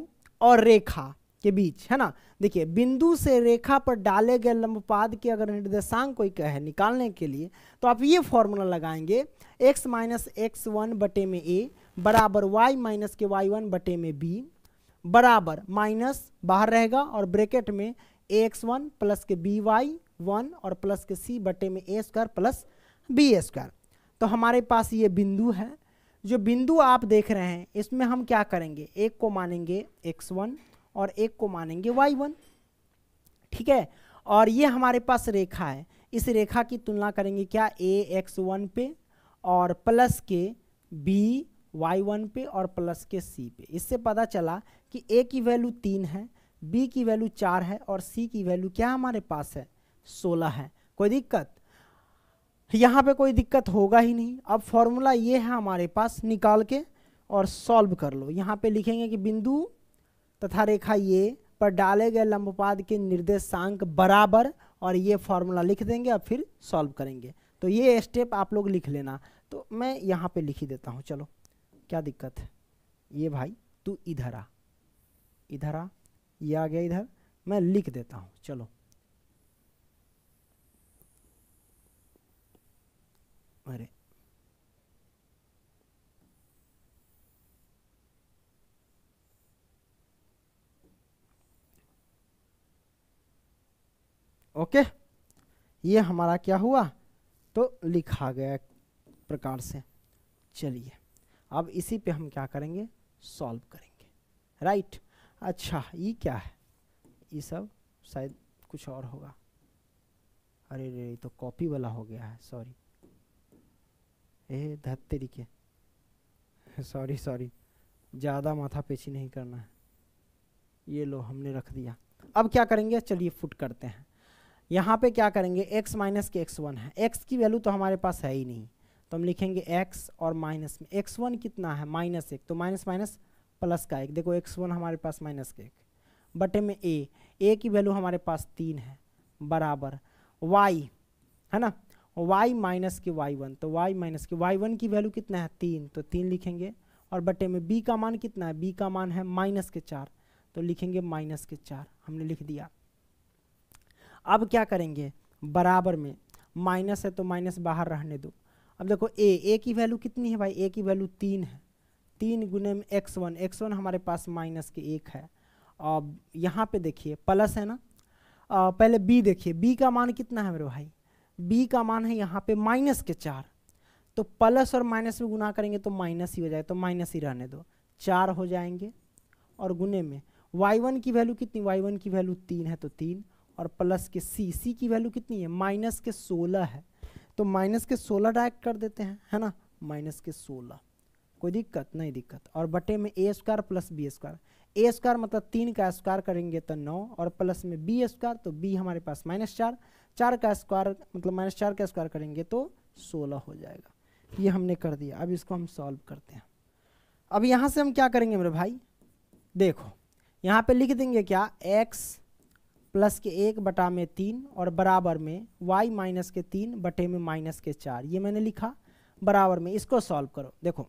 A: और रेखा के बीच है ना देखिए बिंदु से रेखा पर डाले गए लंबपाद के अगर निर्देशांक कोई कहे निकालने के लिए तो आप ये फॉर्मूला लगाएंगे x माइनस एक्स वन बटे में ए बराबर y माइनस के वाई वन बटे में बी बराबर माइनस बाहर रहेगा और ब्रैकेट में ए एक्स वन प्लस के बी वाई वन और प्लस के सी बटे में ए स्क्वायर प्लस बी स्क्वायर तो हमारे पास ये बिंदु है जो बिंदु आप देख रहे हैं इसमें हम क्या करेंगे एक को मानेंगे एक्स वन और एक को मानेंगे वाई वन ठीक है और ये हमारे पास रेखा है इस रेखा की तुलना करेंगे क्या ए एक्स वन पे और प्लस के बी वाई वन पे और प्लस के सी पे इससे पता चला कि ए की वैल्यू तीन है बी की वैल्यू चार है और सी की वैल्यू क्या हमारे पास है सोलह है कोई दिक्कत यहाँ पे कोई दिक्कत होगा ही नहीं अब फॉर्मूला ये है हमारे पास निकाल के और सॉल्व कर लो यहाँ पे लिखेंगे कि बिंदु तथा रेखा ये पर डाले गए लंबपाद के निर्देशांक बराबर और ये फॉर्मूला लिख देंगे और फिर सॉल्व करेंगे तो ये स्टेप आप लोग लिख लेना तो मैं यहाँ पे लिख ही देता हूँ चलो क्या दिक्कत है ये भाई तू इधर आ इधर आ ये आ गया इधर मैं लिख देता हूँ चलो मरे ओके ये हमारा क्या हुआ तो लिखा गया प्रकार से चलिए अब इसी पे हम क्या करेंगे सॉल्व करेंगे राइट अच्छा ये क्या है ये सब शायद कुछ और होगा अरे रे तो कॉपी वाला हो गया है सॉरी ए धत्तेरी के सॉरी सॉरी ज़्यादा माथा पेची नहीं करना है ये लो हमने रख दिया अब क्या करेंगे चलिए फुट करते हैं यहाँ पे क्या करेंगे x माइनस के एक्स वन है x की वैल्यू तो हमारे पास है ही नहीं तो हम लिखेंगे x और माइनस में एक्स वन कितना है माइनस एक तो माइनस माइनस प्लस का एक देखो एक्स वन हमारे पास माइनस का एक बटे में a a की वैल्यू हमारे पास तीन है बराबर y है ना वाई माइनस के वाई वन तो वाई माइनस के वाई वन की वैल्यू कितना है तीन तो तीन लिखेंगे और बटे में बी का मान कितना है बी का मान है माइनस के चार तो लिखेंगे माइनस के चार हमने लिख दिया अब क्या करेंगे बराबर में माइनस है तो माइनस बाहर रहने दो अब देखो ए ए की वैल्यू कितनी है भाई ए की वैल्यू तीन है तीन गुने में एक्स वन एक्स वन हमारे पास माइनस के एक है अब यहाँ पे देखिए प्लस है ना आ, पहले बी देखिए बी का मान कितना है मेरे भाई बी का मान है यहाँ पे माइनस के चार तो प्लस और माइनस में गुना करेंगे तो माइनस ही हो जाएगा तो माइनस ही रहने दो चार हो जाएंगे और गुने में वाई वन की वैल्यू कितनी वाई वन की वैल्यू तीन है तो तीन और प्लस के सी सी की वैल्यू कितनी है माइनस के सोलह है तो माइनस के सोलह डायरेक्ट कर देते हैं है ना माइनस के सोलह कोई दिक्कत नहीं दिक्कत और बटे में ए square plus B square a square मतलब तीन का स्क्वायर करेंगे तो नौ और प्लस में बी स्क्वायर तो बी हमारे पास माइनस चार चार का स्क्वायर मतलब माइनस चार का स्क्वायर करेंगे तो सोलह हो जाएगा ये हमने कर दिया अब इसको हम सॉल्व करते हैं अब यहाँ से हम क्या करेंगे मेरे भाई देखो यहाँ पे लिख देंगे क्या x प्लस के एक बटा में तीन और बराबर में y माइनस के तीन बटे में माइनस के चार ये मैंने लिखा बराबर में इसको सॉल्व करो देखो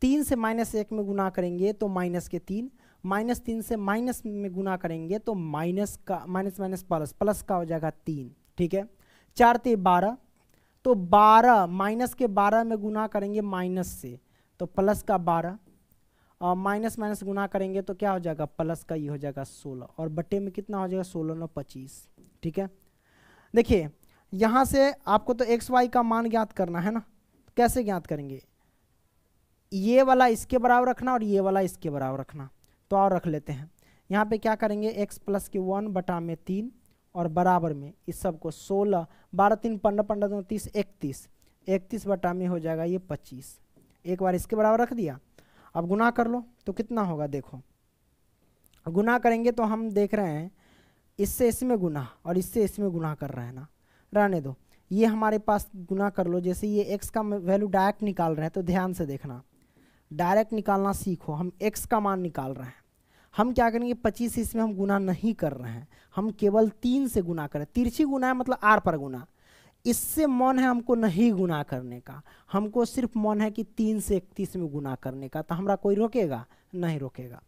A: तीन से माइनस एक में गुना करेंगे तो माइनस के तीन माइनस तीन से माइनस में गुना करेंगे तो माइनस का माइनस माइनस प्लस प्लस का हो जाएगा तीन ठीक है चार ते तो बारह तो बारह माइनस के बारह में गुना करेंगे माइनस से तो प्लस का बारह और माइनस माइनस गुना करेंगे तो क्या हो जाएगा प्लस का ये हो जाएगा सोलह और बटे में कितना हो जाएगा सोलह नौ पच्चीस ठीक है देखिए यहाँ से आपको तो एक्स वाई का मान ज्ञात करना है ना कैसे ज्ञात करेंगे ये वाला इसके बराबर रखना और ये वाला इसके बराबर रखना तो और रख लेते हैं यहाँ पे क्या करेंगे एक्स प्लस के वन बटा में तीन और बराबर में इस सब को सोलह बारह तीन पंद्रह पंद्रह दो तीस इकतीस इकतीस बटा में हो जाएगा ये पच्चीस एक बार इसके बराबर रख दिया अब गुना कर लो तो कितना होगा देखो गुना करेंगे तो हम देख रहे हैं इससे इसमें गुना और इससे इसमें गुना कर रहे हैं ना रहने दो ये हमारे पास गुना कर लो जैसे ये एक्स का वैल्यू डायरेक्ट निकाल रहे हैं तो ध्यान से देखना डायरेक्ट निकालना सीखो हम एक्स का मान निकाल रहे हैं हम क्या करेंगे पच्चीस इसमें हम गुना नहीं कर रहे हैं हम केवल तीन से गुना करें तिरछी गुना है मतलब आर पर गुना इससे मन है हमको नहीं गुना करने का हमको सिर्फ मन है कि तीन से इकतीस में गुना करने का तो हमारा कोई रोकेगा नहीं रोकेगा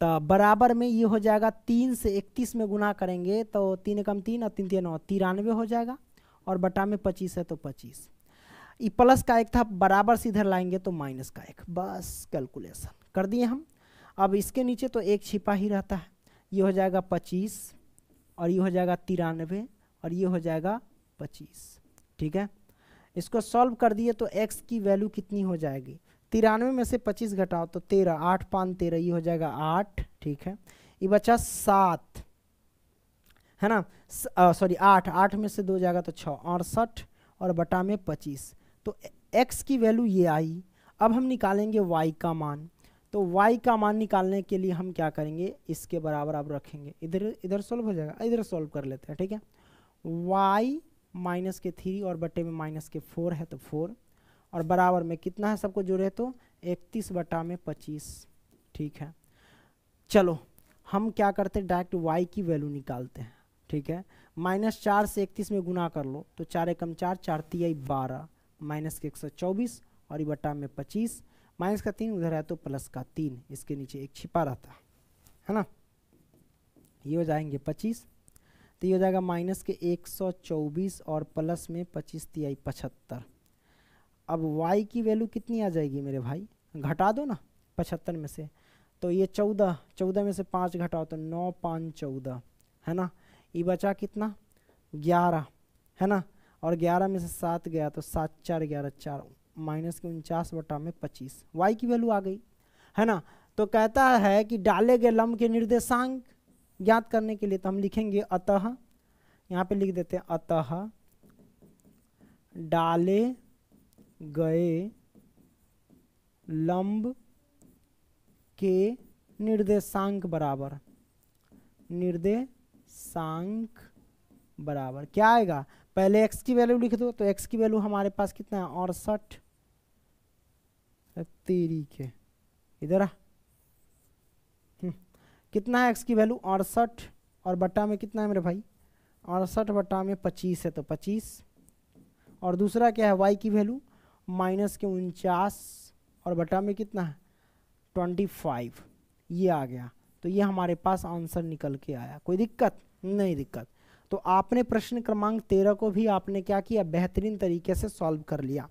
A: तो बराबर में ये हो जाएगा तीन से इकतीस में गुना करेंगे तो तीन कम तीन और तीन तीन नौ तिरानवे हो जाएगा और बटा में पच्चीस है तो पच्चीस प्लस का एक था बराबर से इधर लाएंगे तो माइनस का एक बस कैलकुलेशन कर दिए हम अब इसके नीचे तो एक छिपा ही रहता है ये हो जाएगा पच्चीस और ये हो जाएगा तिरानवे और ये हो जाएगा पच्चीस ठीक है इसको सॉल्व कर दिए तो एक्स की वैल्यू कितनी हो जाएगी तिरानवे में से पच्चीस घटाओ तो तेरह आठ पाँच तेरह ये हो जाएगा आठ ठीक है ये बचा सात है ना सॉरी आठ आठ में से दो जाएगा तो छः अड़सठ और बटा में पच्चीस तो एक्स की वैल्यू ये आई अब हम निकालेंगे वाई का मान तो वाई का मान निकालने के लिए हम क्या करेंगे इसके बराबर आप रखेंगे इधर इधर सॉल्व हो जाएगा इधर सॉल्व कर लेते हैं ठीक है वाई माइनस के थ्री और बटे में माइनस के फोर है तो फोर और बराबर में कितना है सबको जुड़े तो इकतीस बटा में पच्चीस ठीक है चलो हम क्या करते हैं डायरेक्ट वाई की वैल्यू निकालते हैं ठीक है माइनस चार से इकतीस में गुना कर लो तो चार एकम चार चार तीय बारह माइनस के एक सौ चौबीस और ये बटा में पच्चीस माइनस का तीन उधर है तो प्लस का तीन इसके नीचे एक छिपा रहता है है ना ये हो जाएंगे पच्चीस तो ये हो जाएगा माइनस के एक सौ चौबीस और प्लस में पच्चीस तिहाई पचहत्तर अब y की वैल्यू कितनी आ जाएगी मेरे भाई घटा दो ना पचहत्तर में से तो ये चौदह चौदह में से पाँच घटाओ तो नौ पाँच चौदह है ना ये बचा कितना ग्यारह है ना और ग्यारह में से सात गया तो सात चार ग्यारह चार माइनस के उनचास बटा में पच्चीस वाई की वैल्यू आ गई है ना तो कहता है कि डाले गए लम्ब के निर्देशांक ज्ञात करने के लिए तो हम लिखेंगे अतः यहाँ पे लिख देते हैं अतः डाले गए लंब के निर्देशांक बराबर निर्देशांक बराबर क्या आएगा पहले x की वैल्यू लिख दो तो x की वैल्यू हमारे पास कितना है अड़सठ तेरी के इधर आ हम्म। कितना है x की वैल्यू अड़सठ और बट्टा में कितना है मेरे भाई अड़सठ बट्टा में पच्चीस है तो पच्चीस और दूसरा क्या है y की वैल्यू माइनस के उनचास और बटा में कितना है ट्वेंटी फाइव ये आ गया तो ये हमारे पास आंसर निकल के आया कोई दिक्कत नहीं दिक्कत तो आपने प्रश्न क्रमांक तेरह को भी आपने क्या किया बेहतरीन तरीके से सॉल्व कर लिया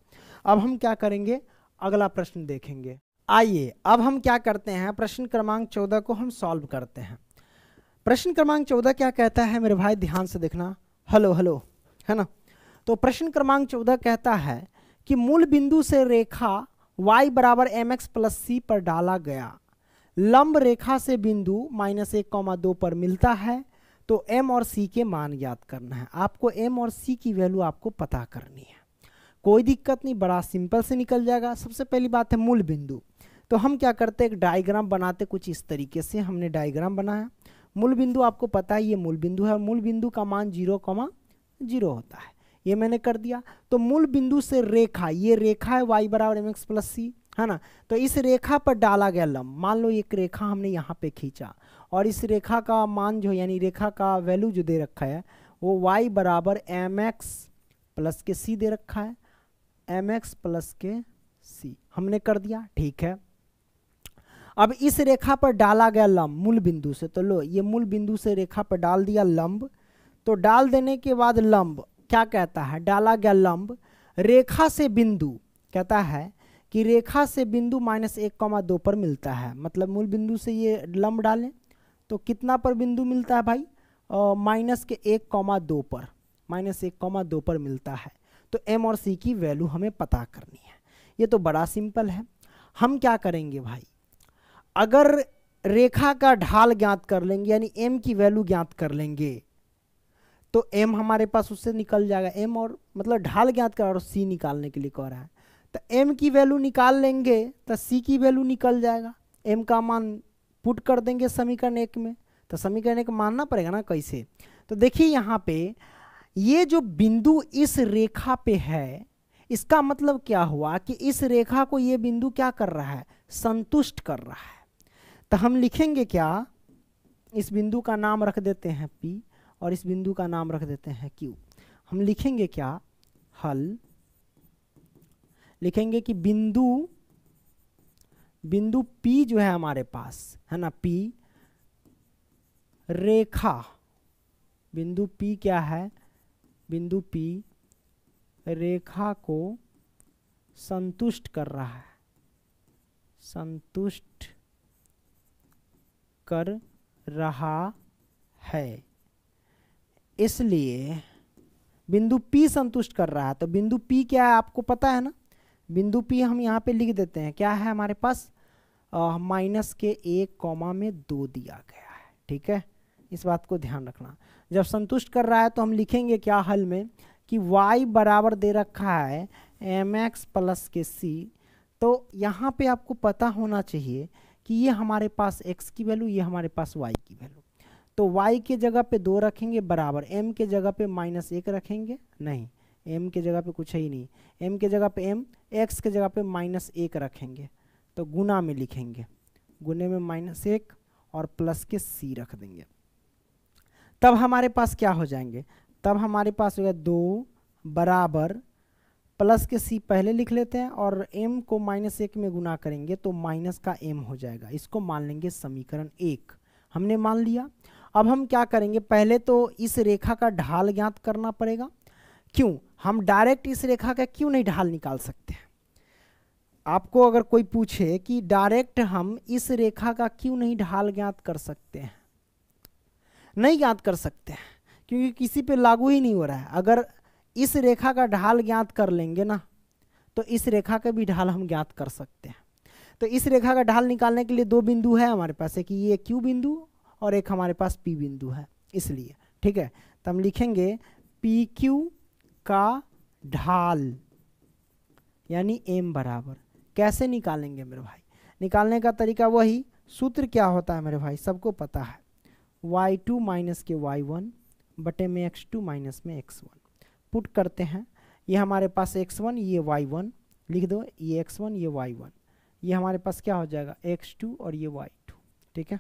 A: अब हम क्या करेंगे अगला प्रश्न देखेंगे आइए अब हम क्या करते हैं प्रश्न क्रमांक चौदह को हम सॉल्व करते हैं प्रश्न क्रमांक चौदह क्या कहता है मेरे भाई ध्यान से देखना हेलो हेलो है ना तो प्रश्न क्रमांक चौदह कहता है कि मूल बिंदु से रेखा y बराबर एम एक्स प्लस सी पर डाला गया लंब रेखा से बिंदु माइनस एक कौमा दो पर मिलता है तो m और c के मान याद करना है आपको m और c की वैल्यू आपको पता करनी है कोई दिक्कत नहीं बड़ा सिंपल से निकल जाएगा सबसे पहली बात है मूल बिंदु तो हम क्या करते हैं एक डायग्राम बनाते कुछ इस तरीके से हमने डायग्राम बनाया मूल बिंदु आपको पता है ये मूल बिंदु है मूल बिंदु का मान जीरो कमा जीरो होता है ये मैंने कर दिया तो मूल बिंदु से रेखा ये रेखा है वाई बराबर एम एक्स प्लस सी है ना तो इस रेखा पर डाला गया लम्ब मान लो एक रेखा हमने यहाँ पे खींचा और इस रेखा का मान जो यानी रेखा का वैल्यू जो दे रखा है वो y बराबर एम एक्स प्लस के सी दे रखा है एम एक्स प्लस के सी हमने कर दिया ठीक है अब इस रेखा पर डाला गया लंब मूल बिंदु से तो लो ये मूल बिंदु से रेखा पर डाल दिया लंब तो डाल देने के बाद लंब क्या कहता है डाला गया लंब रेखा से बिंदु कहता है कि रेखा से बिंदु माइनस एक कौमा दो पर मिलता है मतलब मूल बिंदु से ये लंब डालें तो कितना पर बिंदु मिलता है भाई माइनस के एक कौमा दो पर माइनस एक कौमा दो पर मिलता है तो एम और सी की वैल्यू हमें पता करनी है ये तो बड़ा सिंपल है हम क्या करेंगे भाई अगर रेखा का ढाल ज्ञात कर लेंगे यानी एम की वैल्यू ज्ञात कर लेंगे तो एम हमारे पास उससे निकल जाएगा एम और मतलब ढाल ज्ञात कर और सी निकालने के लिए कह रहा है तो एम की वैल्यू निकाल लेंगे तो सी की वैल्यू निकल जाएगा एम का मान पुट कर देंगे समीकरण एक में तो समीकरण एक मानना पड़ेगा ना कैसे तो देखिए यहाँ पे ये जो बिंदु इस रेखा पे है इसका मतलब क्या हुआ कि इस रेखा को ये बिंदु क्या कर रहा है संतुष्ट कर रहा है तो हम लिखेंगे क्या इस बिंदु का नाम रख देते हैं पी और इस बिंदु का नाम रख देते हैं क्यू हम लिखेंगे क्या हल लिखेंगे कि बिंदु बिंदु P जो है हमारे पास है ना P रेखा बिंदु P क्या है बिंदु P रेखा को संतुष्ट कर रहा है संतुष्ट कर रहा है इसलिए बिंदु P संतुष्ट कर रहा है तो बिंदु P क्या है आपको पता है ना बिंदु पी हम यहाँ पे लिख देते हैं क्या है हमारे पास माइनस के एक कॉमा में दो दिया गया है ठीक है इस बात को ध्यान रखना जब संतुष्ट कर रहा है तो हम लिखेंगे क्या हल में कि y बराबर दे रखा है एम एक्स प्लस के सी तो यहाँ पे आपको पता होना चाहिए कि ये हमारे पास x की वैल्यू ये हमारे पास y की वैल्यू तो y के जगह पे दो रखेंगे बराबर m के जगह पे माइनस एक रखेंगे नहीं एम के जगह पे कुछ है ही नहीं एम के जगह पे एम एक्स के जगह पे माइनस एक रखेंगे तो गुना में लिखेंगे गुने में माइनस एक और प्लस के सी रख देंगे तब हमारे पास क्या हो जाएंगे तब हमारे पास गया दो बराबर प्लस के सी पहले लिख लेते हैं और एम को माइनस एक में गुना करेंगे तो माइनस का एम हो जाएगा इसको मान लेंगे समीकरण एक हमने मान लिया अब हम क्या करेंगे पहले तो इस रेखा का ढाल ज्ञात करना पड़ेगा क्यों हम डायरेक्ट इस रेखा का क्यों नहीं ढाल निकाल सकते हैं आपको अगर कोई पूछे कि डायरेक्ट हम इस रेखा का क्यों नहीं ढाल ज्ञात कर सकते हैं नहीं ज्ञात कर सकते हैं क्योंकि किसी पे लागू ही नहीं हो रहा है अगर इस रेखा का ढाल ज्ञात कर लेंगे ना तो इस रेखा का भी ढाल हम ज्ञात कर सकते हैं तो इस रेखा का ढाल निकालने के लिए दो बिंदु है हमारे पास एक ये क्यू बिंदु और एक हमारे पास पी बिंदु है इसलिए ठीक है तो हम लिखेंगे पी क्यू का ढाल यानी एम बराबर कैसे निकालेंगे मेरे भाई निकालने का तरीका वही सूत्र क्या होता है मेरे भाई सबको पता है वाई टू माइनस के वाई वन बटे में एक्स टू माइनस में एक्स वन पुट करते हैं ये हमारे पास एक्स वन ये वाई वन लिख दो ये एक्स वन ये वाई वन ये हमारे पास क्या हो जाएगा एक्स टू और ये वाई टू ठीक है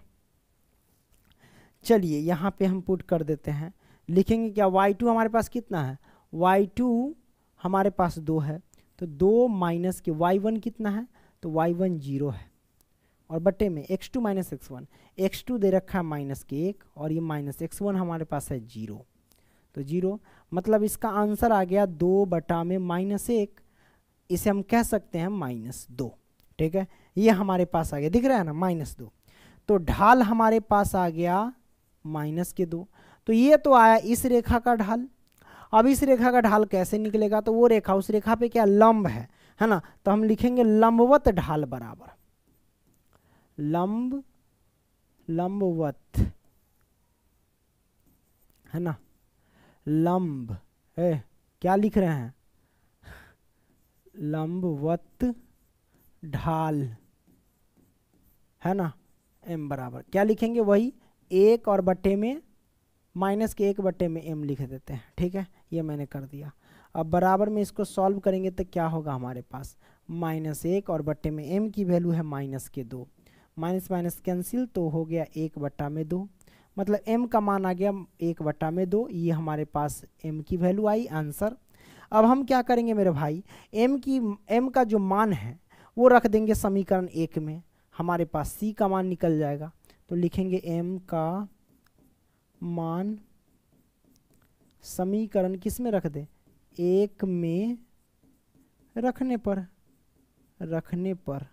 A: चलिए यहाँ पे हम पुट कर देते हैं लिखेंगे क्या वाई टू हमारे पास कितना है वाई टू हमारे पास दो है तो दो माइनस के वाई वन कितना है तो वाई वन जीरो है और बटे में x two minus x one x two दे रखा है माइनस के एक और ये माइनस एक्स वन हमारे पास है जीरो तो जीरो मतलब इसका आंसर आ गया दो बटा में माइनस एक इसे हम कह सकते हैं माइनस दो ठीक है ये हमारे पास आ गया दिख रहा है ना माइनस दो तो ढाल हमारे पास आ गया माइनस के दो तो ये तो आया इस रेखा का ढाल अब इस रेखा का ढाल कैसे निकलेगा तो वो रेखा उस रेखा पे क्या लंब है है ना तो हम लिखेंगे लंबवत ढाल बराबर लंब लंबवत है ना लंब ए क्या लिख रहे हैं लंबवत ढाल है ना एम बराबर क्या लिखेंगे वही एक और बट्टे में माइनस के एक बट्टे में एम लिख देते हैं ठीक है ये मैंने कर दिया अब बराबर में इसको सॉल्व करेंगे तो क्या होगा हमारे पास माइनस एक और बट्टे में एम की वैल्यू है माइनस के दो माइनस माइनस कैंसिल तो हो गया एक बट्टा में दो मतलब एम का मान आ गया एक बट्टा में दो ये हमारे पास एम की वैल्यू आई आंसर अब हम क्या करेंगे मेरे भाई एम की एम का जो मान है वो रख देंगे समीकरण एक में हमारे पास सी का मान निकल जाएगा तो लिखेंगे एम का मान समीकरण किस में रख दें एक में रखने पर रखने पर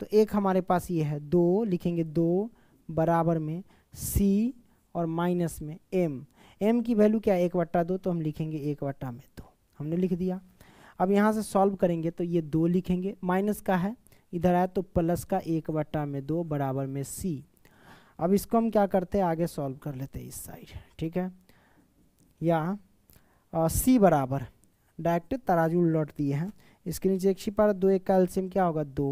A: तो एक हमारे पास ये है दो लिखेंगे दो बराबर में सी और माइनस में एम एम की वैल्यू क्या है एक वट्टा दो तो हम लिखेंगे एक वट्टा में दो हमने लिख दिया अब यहाँ से सॉल्व करेंगे तो ये दो लिखेंगे माइनस का है इधर आया तो प्लस का एक वट्टा में दो बराबर में सी अब इसको हम क्या करते हैं आगे सॉल्व कर लेते हैं इस साइड ठीक है या सी बराबर डायरेक्ट तराजू लौट दिए हैं इसके नीचे एक छिपा दो एक का एल्सियम क्या होगा दो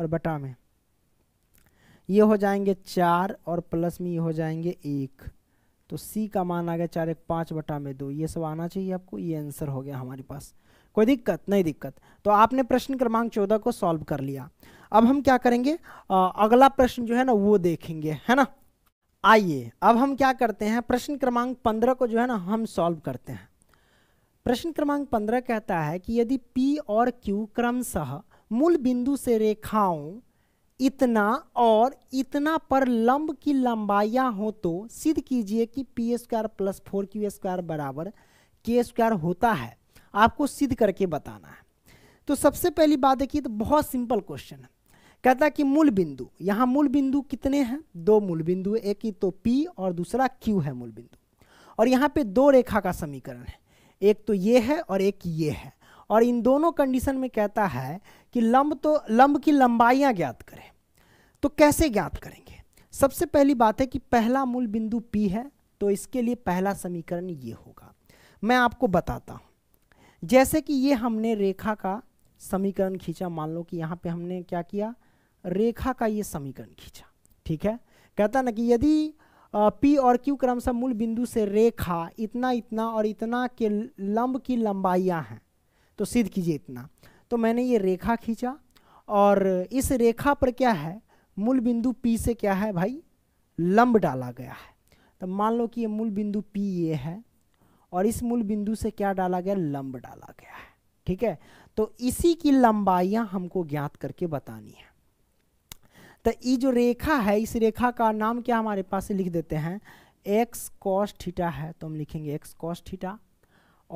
A: और बटा में ये हो जाएंगे चार और प्लस में ये हो जाएंगे एक तो सी का मान आ गया चार एक पाँच बटा में दो ये सब आना चाहिए आपको ये आंसर हो गया हमारे पास कोई दिक्कत नहीं दिक्कत तो आपने प्रश्न क्रमांक चौदह को सॉल्व कर लिया अब हम क्या करेंगे आ, अगला प्रश्न जो है ना वो देखेंगे है ना आइए अब हम क्या करते हैं प्रश्न क्रमांक पंद्रह को जो है ना हम सॉल्व करते हैं प्रश्न क्रमांक पंद्रह कहता है कि यदि पी और क्यू क्रमशः मूल बिंदु से रेखाओं इतना और इतना पर लंब की लंबाइया हो तो सिद्ध कीजिए कि p square plus four q square बराबर के स्क्वायर होता है आपको सिद्ध करके बताना है तो सबसे पहली बात देखिए तो बहुत सिंपल क्वेश्चन है कहता है कि मूल बिंदु यहाँ मूल बिंदु कितने हैं दो मूल बिंदु एक ही तो P और दूसरा Q है मूल बिंदु और यहाँ पे दो रेखा का समीकरण है एक तो ये है और एक ये है और इन दोनों कंडीशन में कहता है कि लंब तो लंब की लंबाइयाँ ज्ञात करें तो कैसे ज्ञात करेंगे सबसे पहली बात है कि पहला मूल बिंदु पी है तो इसके लिए पहला समीकरण ये होगा मैं आपको बताता हूँ जैसे कि ये हमने रेखा का समीकरण खींचा मान लो कि यहाँ पे हमने क्या किया रेखा का ये समीकरण खींचा ठीक है कहता ना कि यदि पी और क्यू क्रमशः मूल बिंदु से रेखा इतना इतना और इतना के लंब की लंबाइयाँ हैं तो सिद्ध कीजिए इतना तो मैंने ये रेखा खींचा और इस रेखा पर क्या है मूल बिंदु पी से क्या है भाई लंब डाला गया है तो मान लो कि ये मूल बिंदु पी ये है और इस मूल बिंदु से क्या डाला गया लंब डाला गया है ठीक है तो इसी की लंबाइयां हमको ज्ञात करके बतानी है तो ये जो रेखा है इस रेखा का नाम क्या हमारे पास लिख देते हैं एक्स कॉस ठीटा है तो हम लिखेंगे एक्स कॉस ठीटा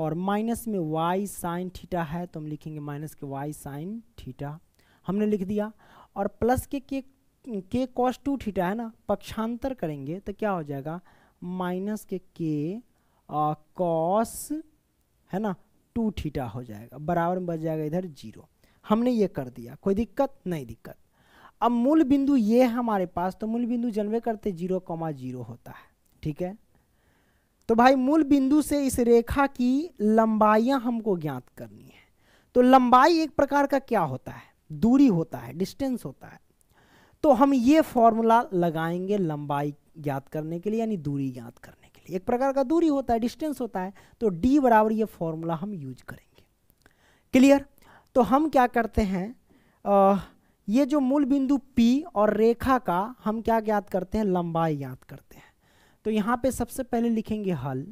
A: और माइनस में वाई साइन ठीटा है तो हम लिखेंगे माइनस के वाई साइन ठीटा हमने लिख दिया और प्लस के के के कॉस टू ठीटा है ना पक्षांतर करेंगे तो क्या हो जाएगा माइनस के के कॉस है ना टू थीटा हो जाएगा बराबर में बच जाएगा इधर जीरो हमने ये कर दिया कोई दिक्कत नहीं दिक्कत अब मूल बिंदु ये है हमारे पास तो मूल बिंदु जनवे करते जीरो कॉमा जीरो होता है ठीक है तो भाई मूल बिंदु से इस रेखा की लंबाइयां हमको ज्ञात करनी है तो लंबाई एक प्रकार का क्या होता है दूरी होता है डिस्टेंस होता है तो हम ये फॉर्मूला लगाएंगे लंबाई ज्ञात करने के लिए यानी दूरी ज्ञात करने एक प्रकार का दूरी होता है डिस्टेंस होता है तो डी बराबर ये फॉर्मूला हम यूज करेंगे क्लियर तो हम क्या करते हैं आ, ये जो मूल बिंदु P और रेखा का हम क्या ज्ञात करते हैं लंबाई ज्ञात करते हैं तो यहाँ पे सबसे पहले लिखेंगे हल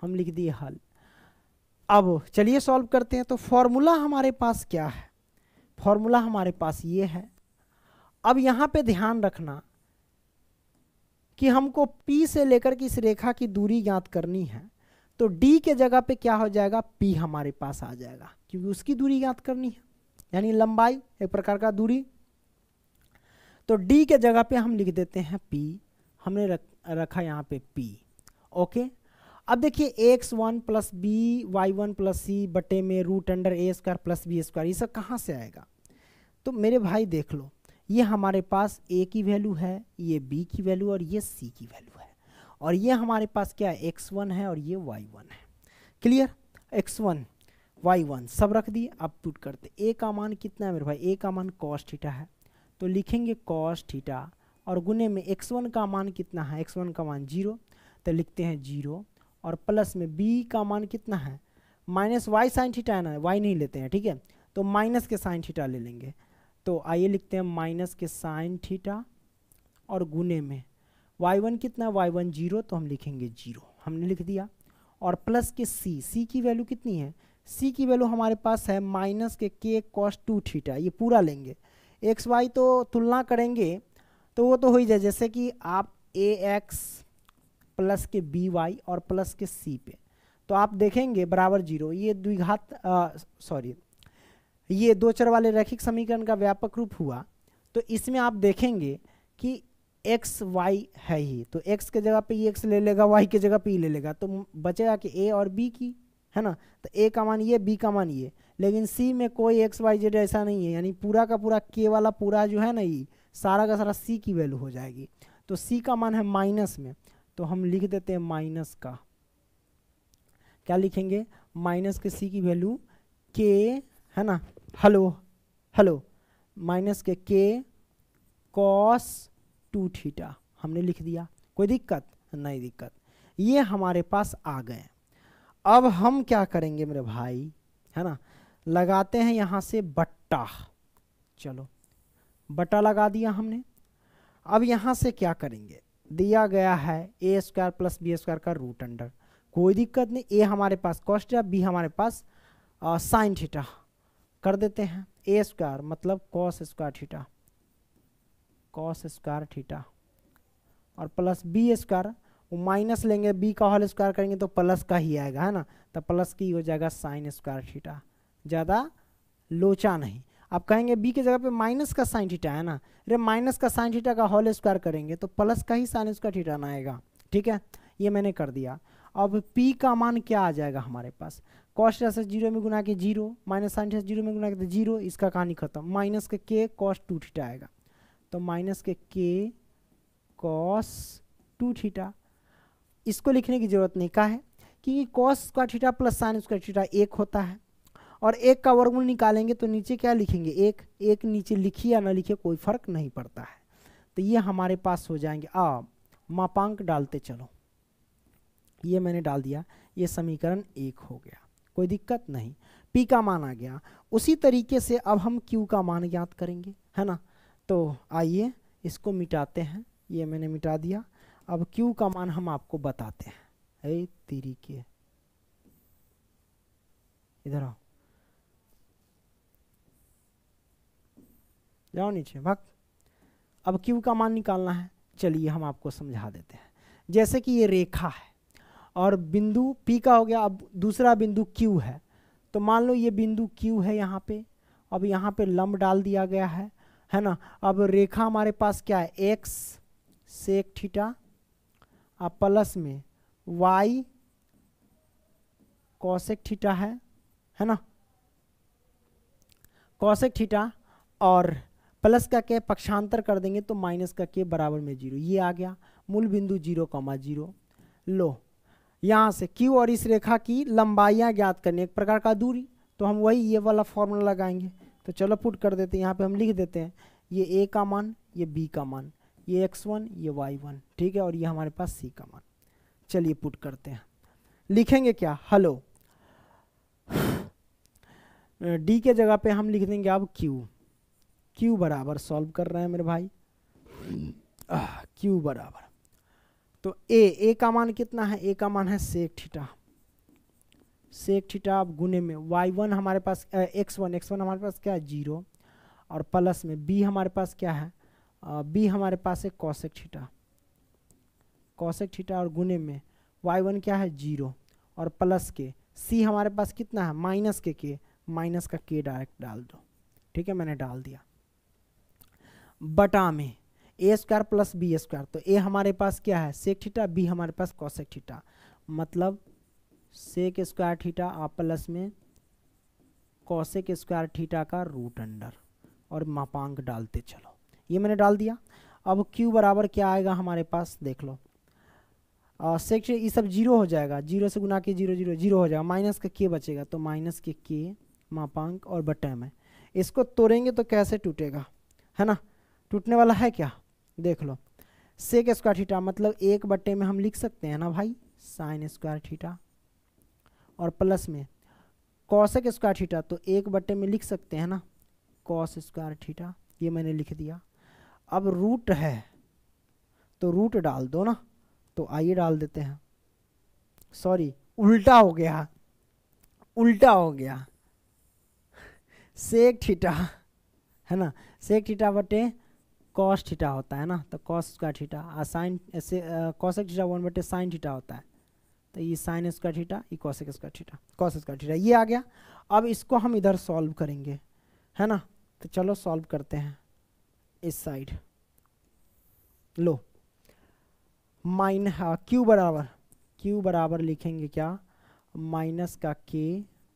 A: हम लिख दिए हल अब चलिए सॉल्व करते हैं तो फॉर्मूला हमारे पास क्या है फॉर्मूला हमारे पास ये है अब यहाँ पे ध्यान रखना कि हमको P से लेकर इस रेखा की दूरी ज्ञात करनी है तो D के जगह पे क्या हो जाएगा P हमारे पास आ जाएगा क्योंकि उसकी दूरी ज्ञात करनी है यानी लंबाई एक प्रकार का दूरी तो D के जगह पे हम लिख देते हैं P हमने रख, रखा यहाँ पे P ओके अब देखिए x one plus b Y one plus c बटे में root under a square plus B square ये सब कहाँ से आएगा तो मेरे भाई देख लो ये हमारे पास ए की वैल्यू है ये बी की वैल्यू और ये सी की वैल्यू है और ये हमारे पास क्या है एक्स वन है और ये वाई वन है clear x one y one सब रख दिए अब पुट करते ए का मान कितना है मेरे भाई ए का मान कॉस थीटा है तो लिखेंगे कॉस थीटा और गुने में एक्स वन का मान कितना है एक्स वन का मान जीरो तो लिखते हैं जीरो और प्लस में बी का मान कितना है माइनस वाई साइन थीटा है ना वाई नहीं लेते हैं ठीक है तो माइनस के साइन थीटा ले लेंगे तो आइए लिखते हैं माइनस के साइन थीटा और गुने में वाई वन कितना वाई वन जीरो तो हम लिखेंगे जीरो हमने लिख दिया और प्लस के सी सी की वैल्यू कितनी है सी की वैल्यू हमारे पास है माइनस के के कॉस टू थीटा ये पूरा लेंगे एक्स वाई तो तुलना करेंगे तो वो तो हो ही जाए जैसे कि आप ए एक्स प्लस के बी वाई और प्लस के सी पे तो आप देखेंगे बराबर जीरो ये द्विघात सॉरी ये दो चर वाले रैखिक समीकरण का व्यापक रूप हुआ तो इसमें आप देखेंगे कि एक्स वाई है ही तो एक्स के जगह पे ये एक्स ले लेगा वाई के जगह पे ई ले लेगा तो बचेगा कि ए और बी की है ना तो ए का मान ये बी का मान ये लेकिन सी में कोई एक्स वाई जेड ऐसा नहीं है यानी पूरा का पूरा के वाला पूरा जो है ना ये सारा का सारा सी की वैल्यू हो जाएगी तो सी का मान है माइनस में तो हम लिख देते हैं माइनस का क्या लिखेंगे माइनस के सी की वैल्यू के है ना हेलो हेलो माइनस के के कॉस टू थीटा हमने लिख दिया कोई दिक्कत नहीं दिक्कत ये हमारे पास आ गए अब हम क्या करेंगे मेरे भाई है ना लगाते हैं यहाँ से बट्टा चलो बट्टा लगा दिया हमने अब यहाँ से क्या करेंगे दिया गया है ए स्क्वायर प्लस बी स्क्वायर का रूट अंडर कोई दिक्कत नहीं ए हमारे पास कॉस्ट बी हमारे पास साइन थीटा कर देते हैं ए स्क्वायर मतलब cos square theta cos square theta और प्लस बी स्क्वायर वो माइनस लेंगे बी का हॉल स्क्वायर करेंगे तो प्लस का ही आएगा है ना तो प्लस की हो जाएगा साइन स्क्वायर थीटा ज़्यादा लोचा नहीं आप कहेंगे बी की जगह पे माइनस का साइन थीटा है ना अरे माइनस का साइन थीटा का हॉल स्क्वायर करेंगे तो प्लस का ही साइन स्क्वायर थीटा ना आएगा ठीक है ये मैंने कर दिया अब पी का मान क्या आ जाएगा हमारे पास कॉस्ट जैसे जीरो में गुना के जीरो माइनस साइन जैसे जीरो में गुना के तो जीरो इसका कहानी खत्म माइनस के के कॉस टू थीटा आएगा तो माइनस के के कॉस टू थीटा इसको लिखने की ज़रूरत नहीं का है क्योंकि कॉस का थीटा प्लस साइन उसका थीटा एक होता है और एक का वर्गमूल निकालेंगे तो नीचे क्या लिखेंगे एक एक नीचे लिखिए या ना लिखिए कोई फर्क नहीं पड़ता है तो ये हमारे पास हो जाएंगे आ मापांक डालते चलो ये मैंने डाल दिया ये समीकरण एक हो गया कोई दिक्कत नहीं P का मान आ गया उसी तरीके से अब हम Q का मान ज्ञात करेंगे है ना तो आइए इसको मिटाते हैं ये मैंने मिटा दिया अब Q का मान हम आपको बताते हैं ए तीरी के इधर आओ जाओ नीचे भक्त अब Q का मान निकालना है चलिए हम आपको समझा देते हैं जैसे कि ये रेखा है और बिंदु P का हो गया अब दूसरा बिंदु Q है तो मान लो ये बिंदु Q है यहाँ पे अब यहाँ पे लम्ब डाल दिया गया है है ना अब रेखा हमारे पास क्या है x एक ठीटा अब प्लस में y कौशिक ठीटा है है ना कौशिक ठीटा और प्लस का के पक्षांतर कर देंगे तो माइनस का के बराबर में जीरो ये आ गया मूल बिंदु जीरो कॉमा जीरो लो यहाँ से Q और इस रेखा की लंबाइयाँ ज्ञात करनी एक प्रकार का दूरी तो हम वही ये वाला फॉर्मूला लगाएंगे तो चलो पुट कर देते हैं यहाँ पे हम लिख देते हैं ये ए का मान ये बी का मान ये एक्स वन ये वाई वन ठीक है और ये हमारे पास सी का मान चलिए पुट करते हैं लिखेंगे क्या हलो डी [SIGHS] के जगह पे हम लिख देंगे अब क्यू क्यू बराबर सॉल्व कर रहे हैं मेरे भाई क्यू [CLEARS THROAT] ah, बराबर तो ए ए का मान कितना है ए का मान है सेक ठीटा सेक ठीटा आप गुने में वाई वन हमारे पास एक्स वन एक्स वन हमारे पास क्या है जीरो और प्लस में बी हमारे पास क्या है बी हमारे पास है कौशिक ठीटा कौशिक ठीटा और गुने में वाई वन क्या है जीरो और प्लस के सी हमारे पास कितना है माइनस के के माइनस का के डायरेक्ट डाल दो ठीक है मैंने डाल दिया बटा में ए स्क्वायर प्लस बी स्क्वायर तो ए हमारे पास क्या है सेक थीटा बी हमारे पास कौशिक थीटा मतलब सेक स्क्वायर थीटा आप प्लस में कौशेक स्क्वायर थीटा का रूट अंडर और मापांक डालते चलो ये मैंने डाल दिया अब क्यू बराबर क्या आएगा हमारे पास देख लो सेक ये सब जीरो हो जाएगा जीरो से गुना के जीरो जीरो जीरो हो जाएगा माइनस का के बचेगा तो माइनस के के मापांक और बटम है इसको तोड़ेंगे तो कैसे टूटेगा है ना टूटने वाला है क्या देख लो सेक स्क्वायर थीटा मतलब एक बट्टे में हम लिख सकते हैं ना भाई साइन स्क्वायर थीटा और प्लस में कौशक स्क्वायर थीटा तो एक बट्टे में लिख सकते हैं ना कॉस स्क्वायर थीटा ये मैंने लिख दिया अब रूट है तो रूट डाल दो ना तो आइए डाल देते हैं सॉरी उल्टा हो गया उल्टा हो गया सेक थीटा है ना सेक थीटा बटे कॉस थीटा होता है ना तो कॉस का थीटा और साइन ऐसे कॉसेक थीटा वन बटे साइन थीटा होता है तो ये साइन स्क्वायर थीटा ये कॉसेक स्क्वायर थीटा कॉस का थीटा ये आ गया अब इसको हम इधर सॉल्व करेंगे है ना तो चलो सॉल्व करते हैं इस साइड लो माइन हाँ, क्यू बराबर क्यू बराबर लिखेंगे क्या माइनस का के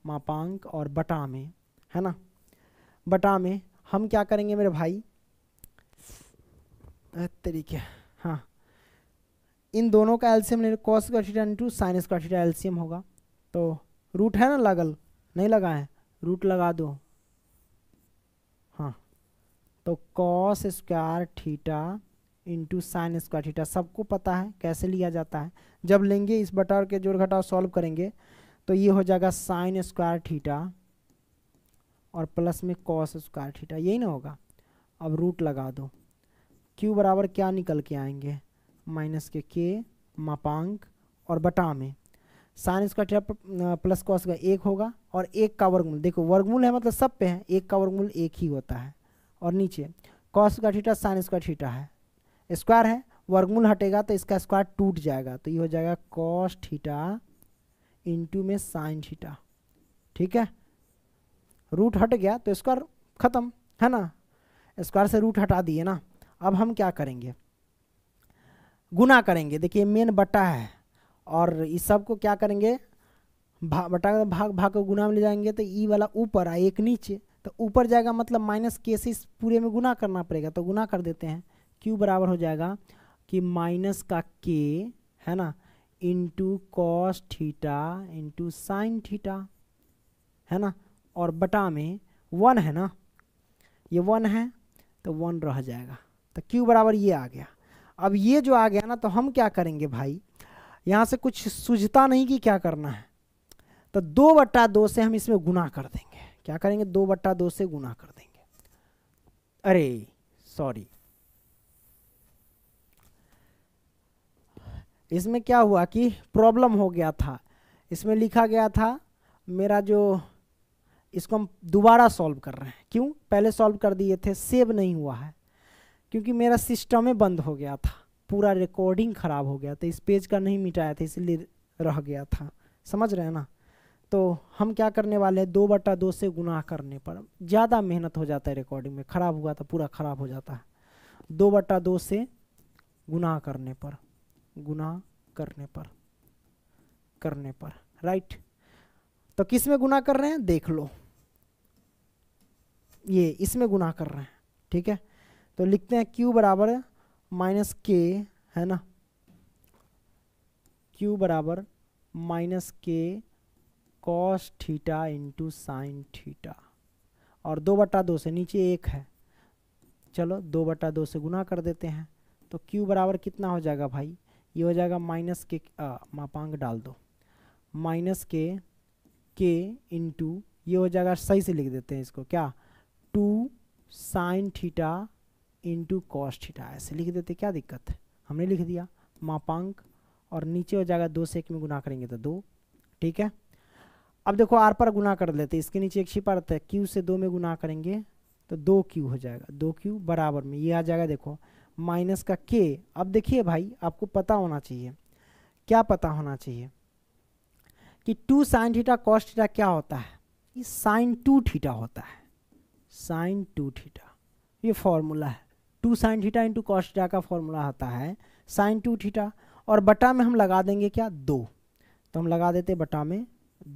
A: मापांक और बटा में है ना बटा में हम क्या करेंगे मेरे भाई तरीके हाँ इन दोनों का एल्सियम ले कॉस का theta into sine square theta LCM होगा तो रूट है ना लगल नहीं लगा है रूट लगा दो हाँ तो cos square theta into sine square theta सबको पता है कैसे लिया जाता है जब लेंगे इस बटार के जोड़ घटाव सॉल्व करेंगे तो ये हो जाएगा साइन स्क्वायर थीटा और प्लस में कॉस स्क्वायर थीटा यही ना होगा अब रूट लगा दो Q बराबर क्या निकल के आएंगे माइनस के के मापांक और बटा में sine square theta plus cos का एक होगा और एक का वर्गमूल देखो वर्गमूल है मतलब सब पे है एक का वर्गमूल एक ही होता है और नीचे कॉस का थीटा साइन स्क्वायर थीटा है स्क्वायर है वर्गमूल हटेगा तो इसका स्क्वायर टूट जाएगा तो ये हो जाएगा कॉस थीटा इंटू में साइन थीटा ठीक है रूट हट गया तो स्क्वायर ख़त्म है ना स्क्वायर से रूट हटा दिए ना अब हम क्या करेंगे गुना करेंगे देखिए मेन बटा है और इस सब को क्या करेंगे भा बटा भाग भाग को गुना में ले जाएंगे तो ई e वाला ऊपर आ एक नीचे तो ऊपर जाएगा मतलब माइनस के से इस पूरे में गुना करना पड़ेगा तो गुना कर देते हैं क्यू बराबर हो जाएगा कि माइनस का के है ना into cos theta into sine theta है ना और बटा में वन है ना ये वन है तो वन रह जाएगा तो q बराबर ये आ गया अब ये जो आ गया ना तो हम क्या करेंगे भाई यहाँ से कुछ सुझता नहीं कि क्या करना है तो दो बट्टा दो से हम इसमें गुना कर देंगे क्या करेंगे दो बट्टा दो से गुना कर देंगे अरे सॉरी इसमें क्या हुआ कि प्रॉब्लम हो गया था इसमें लिखा गया था मेरा जो इसको हम दोबारा सॉल्व कर रहे हैं क्यों पहले सॉल्व कर दिए थे सेव नहीं हुआ है क्योंकि मेरा सिस्टम में बंद हो गया था पूरा रिकॉर्डिंग ख़राब हो गया था इस पेज का नहीं मिटाया था इसलिए रह गया था समझ रहे हैं ना तो हम क्या करने वाले हैं दो बटा दो से गुनाह करने पर ज़्यादा मेहनत हो जाता है रिकॉर्डिंग में ख़राब हुआ था पूरा ख़राब हो जाता है दो बटा दो से गुनाह करने पर गुना करने पर करने पर राइट तो किस में गुना कर रहे हैं देख लो ये इसमें गुनाह कर रहे हैं ठीक है तो लिखते हैं क्यू बराबर माइनस के है ना क्यू बराबर माइनस के cos theta into sine theta और दो बटा दो से नीचे एक है चलो दो बटा दो से गुना कर देते हैं तो क्यू बराबर कितना हो जाएगा भाई ये हो जाएगा माइनस के मापांग मापांक डाल दो माइनस के के इंटू ये हो जाएगा सही से लिख देते हैं इसको क्या two sine theta into cos theta ऐसे लिख देते क्या दिक्कत है हमने लिख दिया मापांक और नीचे हो जाएगा दो से एक में गुना करेंगे तो दो ठीक है अब देखो आर पर गुना कर लेते इसके नीचे एक छिपा रहता है क्यू से दो में गुना करेंगे तो दो क्यू हो जाएगा दो क्यू बराबर में ये आ जाएगा देखो माइनस का के अब देखिए भाई आपको पता होना चाहिए क्या पता होना चाहिए कि two sine theta cos theta क्या होता है ये साइन टू थीटा होता है साइन टू थीटा ये फॉर्मूला है two sine theta into cos theta का फॉर्मूला आता है साइन टू थीटा और बटा में हम लगा देंगे क्या दो तो हम लगा देते बटा में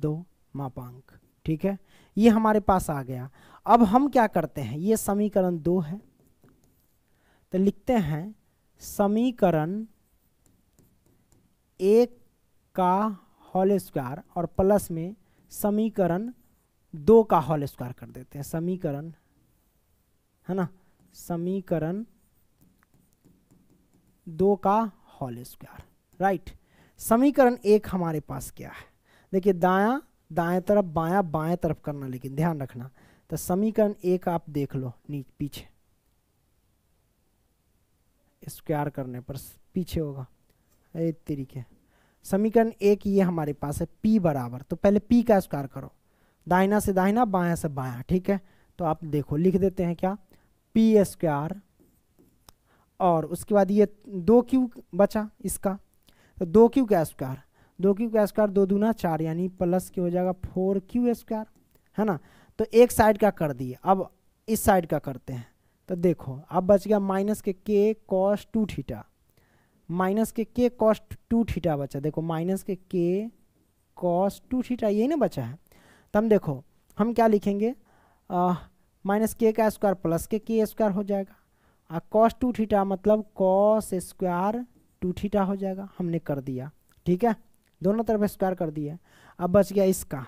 A: दो मापांक ठीक है ये हमारे पास आ गया अब हम क्या करते हैं ये समीकरण दो है तो लिखते हैं समीकरण एक का होल स्क्वायर और प्लस में समीकरण दो का होल स्क्वायर कर देते हैं समीकरण है ना समीकरण दो का होल स्क्वायर राइट समीकरण एक हमारे पास क्या है देखिए दाया दाएं तरफ बाया बाएं तरफ करना लेकिन ध्यान रखना तो समीकरण एक आप देख लो नीचे पीछे स्क्वायर करने पर पीछे होगा एक तरीके समीकरण एक ये हमारे पास है पी बराबर तो पहले पी का स्क्वायर करो दाहिना से दाहिना बाया से बाया ठीक है तो आप देखो लिख देते हैं क्या पी स्क्वायर और उसके बाद ये दो क्यू बचा इसका तो दो क्यू का स्क्वायर दो क्यू का स्क्वायर दो दूना चार यानी प्लस के हो जाएगा फोर क्यू स्क्वायर है ना तो एक साइड का कर दिए अब इस साइड का करते हैं तो देखो अब बच गया माइनस के के कॉस टू थीटा माइनस के के कॉस टू थीटा बचा देखो माइनस के के कॉस टू थीटा यही ना बचा है तो हम देखो हम क्या लिखेंगे माइनस के का स्क्वायर प्लस के के स्क्वायर हो जाएगा और कॉस टू थीटा मतलब कॉस स्क्वायर टू थीटा हो जाएगा हमने कर दिया ठीक है दोनों तरफ स्क्वायर कर दिया अब बच गया इसका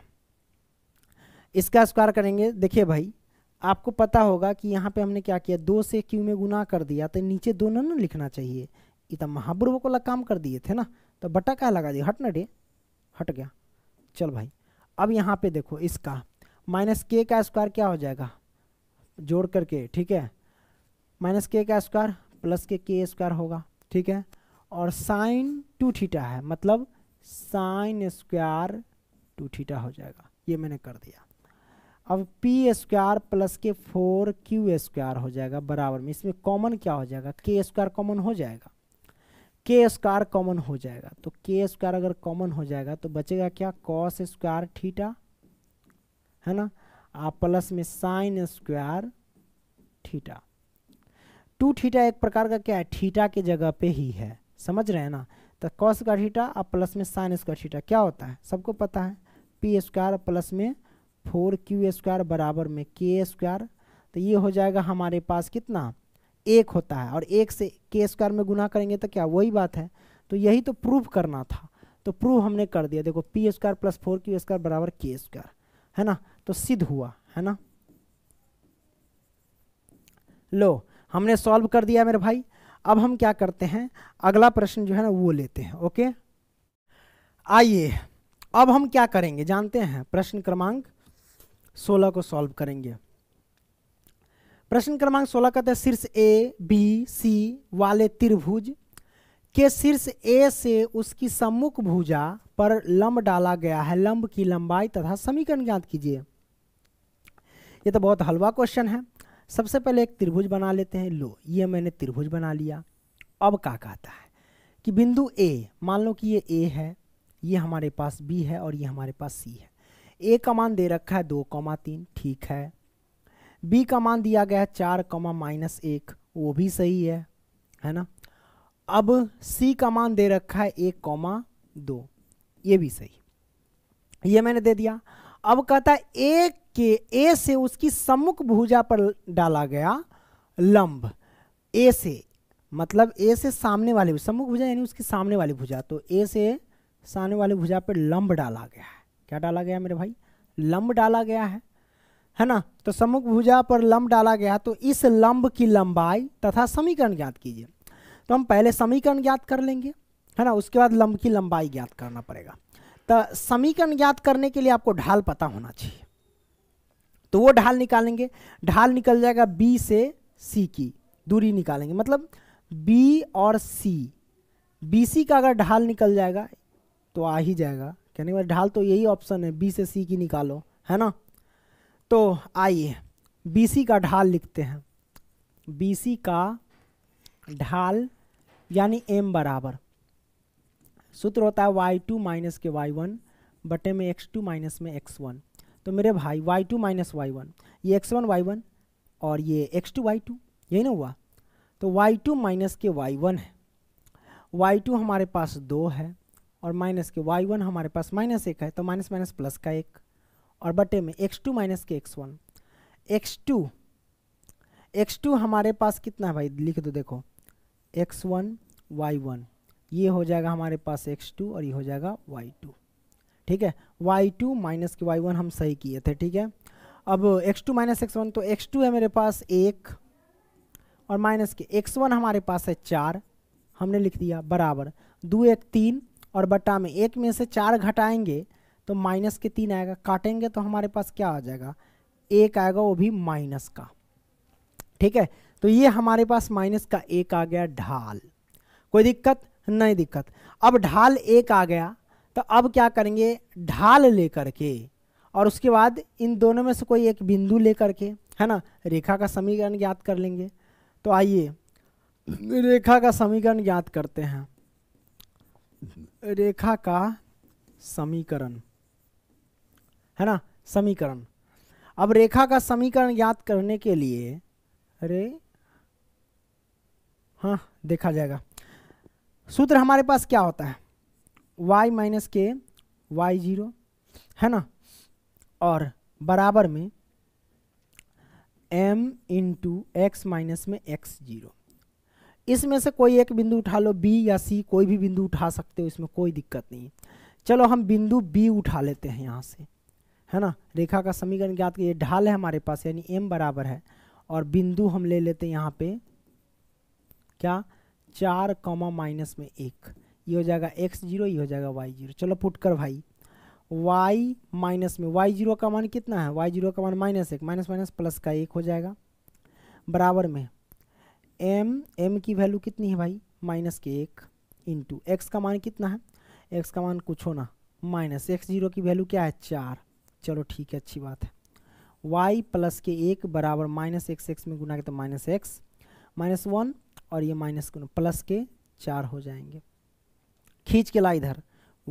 A: इसका स्क्वायर करेंगे देखिए भाई आपको पता होगा कि यहाँ पे हमने क्या किया दो से क्यू में गुना कर दिया तो नीचे दोनों ना लिखना चाहिए इतना तो महाबुर्व को लग काम कर दिए थे ना तो बटा क्या लगा दिया हट ना डे हट गया चल भाई अब यहाँ पे देखो इसका माइनस के का स्क्वायर क्या हो जाएगा जोड़ करके ठीक है माइनस के का स्क्वायर प्लस के के स्क्वायर होगा ठीक है और साइन टू थीटा है मतलब साइन स्क्वायर टू थीटा हो जाएगा ये मैंने कर दिया अब पी स्क्वायर प्लस के फोर क्यू स्क्वायर हो जाएगा बराबर में इसमें कॉमन क्या हो जाएगा के स्क्वायर कॉमन हो जाएगा के स्क्वायर कॉमन हो जाएगा तो के स्क्वायर अगर कॉमन हो जाएगा तो बचेगा क्या कॉस स्क्वायर थीटा है ना प्लस में sine square theta two theta एक प्रकार का क्या है थीटा के जगह पे ही है समझ रहे हैं ना तो कॉस का थीटा और प्लस में साइन स्क्वायर थीटा क्या होता है सबको पता है पी स्क्वायर प्लस में फोर क्यू स्क्वायर बराबर में के स्क्वायर तो ये हो जाएगा हमारे पास कितना एक होता है और एक से के स्क्वायर में गुना करेंगे तो क्या वही बात है तो यही तो प्रूफ करना था तो प्रूफ हमने कर दिया देखो p square plus four q square बराबर के स्क्वायर है ना तो सिद्ध हुआ है ना लो हमने सॉल्व कर दिया मेरे भाई अब हम क्या करते हैं अगला प्रश्न जो है ना वो लेते हैं ओके आइए अब हम क्या करेंगे जानते हैं प्रश्न क्रमांक 16 को सॉल्व करेंगे प्रश्न क्रमांक 16 कहते हैं शीर्ष ए बी सी वाले त्रिभुज के शीर्ष ए से उसकी सम्मुख भुजा पर लंब डाला गया है लंब की लंबाई तथा समीकरण ज्ञात कीजिए ये तो बहुत हलवा क्वेश्चन है सबसे पहले एक त्रिभुज बना लेते हैं लो ये मैंने त्रिभुज बना लिया अब क्या कहता है कि बिंदु ए मान लो कि ये ए है ये हमारे पास बी है और ये हमारे पास सी है ए का मान दे रखा है दो कौमा तीन ठीक है बी का मान दिया गया है चार कौमा माइनस एक वो भी सही है है ना अब सी का मान दे रखा है एक कौमा दो ये भी सही ये मैंने दे दिया अब कहता है ए के ए से उसकी सम्मुख भुजा पर डाला गया लंब ए से मतलब ए से सामने वाली सम्मुख भुजा यानी उसकी सामने वाली भुजा तो ए से सामने वाली भुजा पर लंब डाला गया है क्या डाला गया मेरे भाई लंब डाला गया है है ना तो सम्मुख भुजा पर लंब डाला गया तो इस लंब की लंबाई तथा समीकरण ज्ञात कीजिए तो हम पहले समीकरण ज्ञात कर लेंगे है ना उसके बाद लंब की लंबाई ज्ञात करना पड़ेगा तो समीकरण ज्ञात करने के लिए आपको ढाल पता होना चाहिए तो वो ढाल निकालेंगे ढाल निकल जाएगा बी से सी की दूरी निकालेंगे मतलब बी और सी बी सी का अगर ढाल निकल जाएगा तो आ ही जाएगा कहने का मतलब ढाल तो यही ऑप्शन है बी से सी की निकालो है ना तो आइए बी सी का ढाल लिखते हैं बी सी का ढाल यानी एम बराबर सूत्र होता है वाई टू माइनस के वाई वन बटे में एक्स टू माइनस में एक्स वन तो मेरे भाई y two minus y one ये एक्स वन वाई वन और ये एक्स टू वाई टू यही ना हुआ तो वाई टू माइनस के वाई वन है वाई टू हमारे पास दो है और माइनस के वाई वन हमारे पास माइनस एक है तो माइनस माइनस प्लस का एक और बटे में एक्स टू माइनस के x one x two x two हमारे पास कितना है भाई लिख दो देखो एक्स वन वाई वन ये हो जाएगा हमारे पास एक्स टू और ये हो जाएगा वाई टू ठीक है वाई टू माइनस की वाई वन हम सही किए थे ठीक है अब x two minus x one तो एक्स टू है मेरे पास एक और माइनस के एक्स वन हमारे पास है चार हमने लिख दिया बराबर दो एक तीन और बटा में एक में से चार घटाएंगे तो माइनस के तीन आएगा काटेंगे तो हमारे पास क्या आ जाएगा एक आएगा वो भी माइनस का ठीक है तो ये हमारे पास माइनस का एक आ गया ढाल कोई दिक्कत नहीं दिक्कत अब ढाल एक आ गया तो अब क्या करेंगे ढाल लेकर के और उसके बाद इन दोनों में से कोई एक बिंदु लेकर के है ना रेखा का समीकरण ज्ञात कर लेंगे तो आइए रेखा का समीकरण ज्ञात करते हैं रेखा का समीकरण है ना समीकरण अब रेखा का समीकरण ज्ञात करने के लिए अरे हाँ देखा जाएगा सूत्र हमारे पास क्या होता है वाई माइनस के वाई जीरो है ना और बराबर में एम इंटू एक्स माइनस में एक्स जीरो इसमें से कोई एक बिंदु उठा लो बी या सी कोई भी बिंदु उठा सकते हो इसमें कोई दिक्कत नहीं है चलो हम बिंदु बी उठा लेते हैं यहाँ से है ना रेखा का समीकरण ज्ञात ये ढाल है हमारे पास यानी एम बराबर है और बिंदु हम ले लेते हैं यहाँ पे क्या चार कॉमा माइनस में एक ये हो जाएगा एक्स जीरो ये हो जाएगा वाई जीरो चलो पुट कर भाई वाई माइनस में वाई जीरो का मान कितना है वाई जीरो का मान माइनस एक माइनस माइनस प्लस का एक हो जाएगा बराबर में एम एम की वैल्यू कितनी है भाई माइनस के एक इंटू एक्स का मान कितना है एक्स का मान कुछ होना माइनस एक्स जीरो की वैल्यू क्या है चार चलो ठीक है अच्छी बात है वाई प्लस के एक बराबर माइनस एक्स एक्स में गुना के तो माइनस एक्स माइनस वन और ये माइनस गुना प्लस के चार हो जाएंगे खींच के ला इधर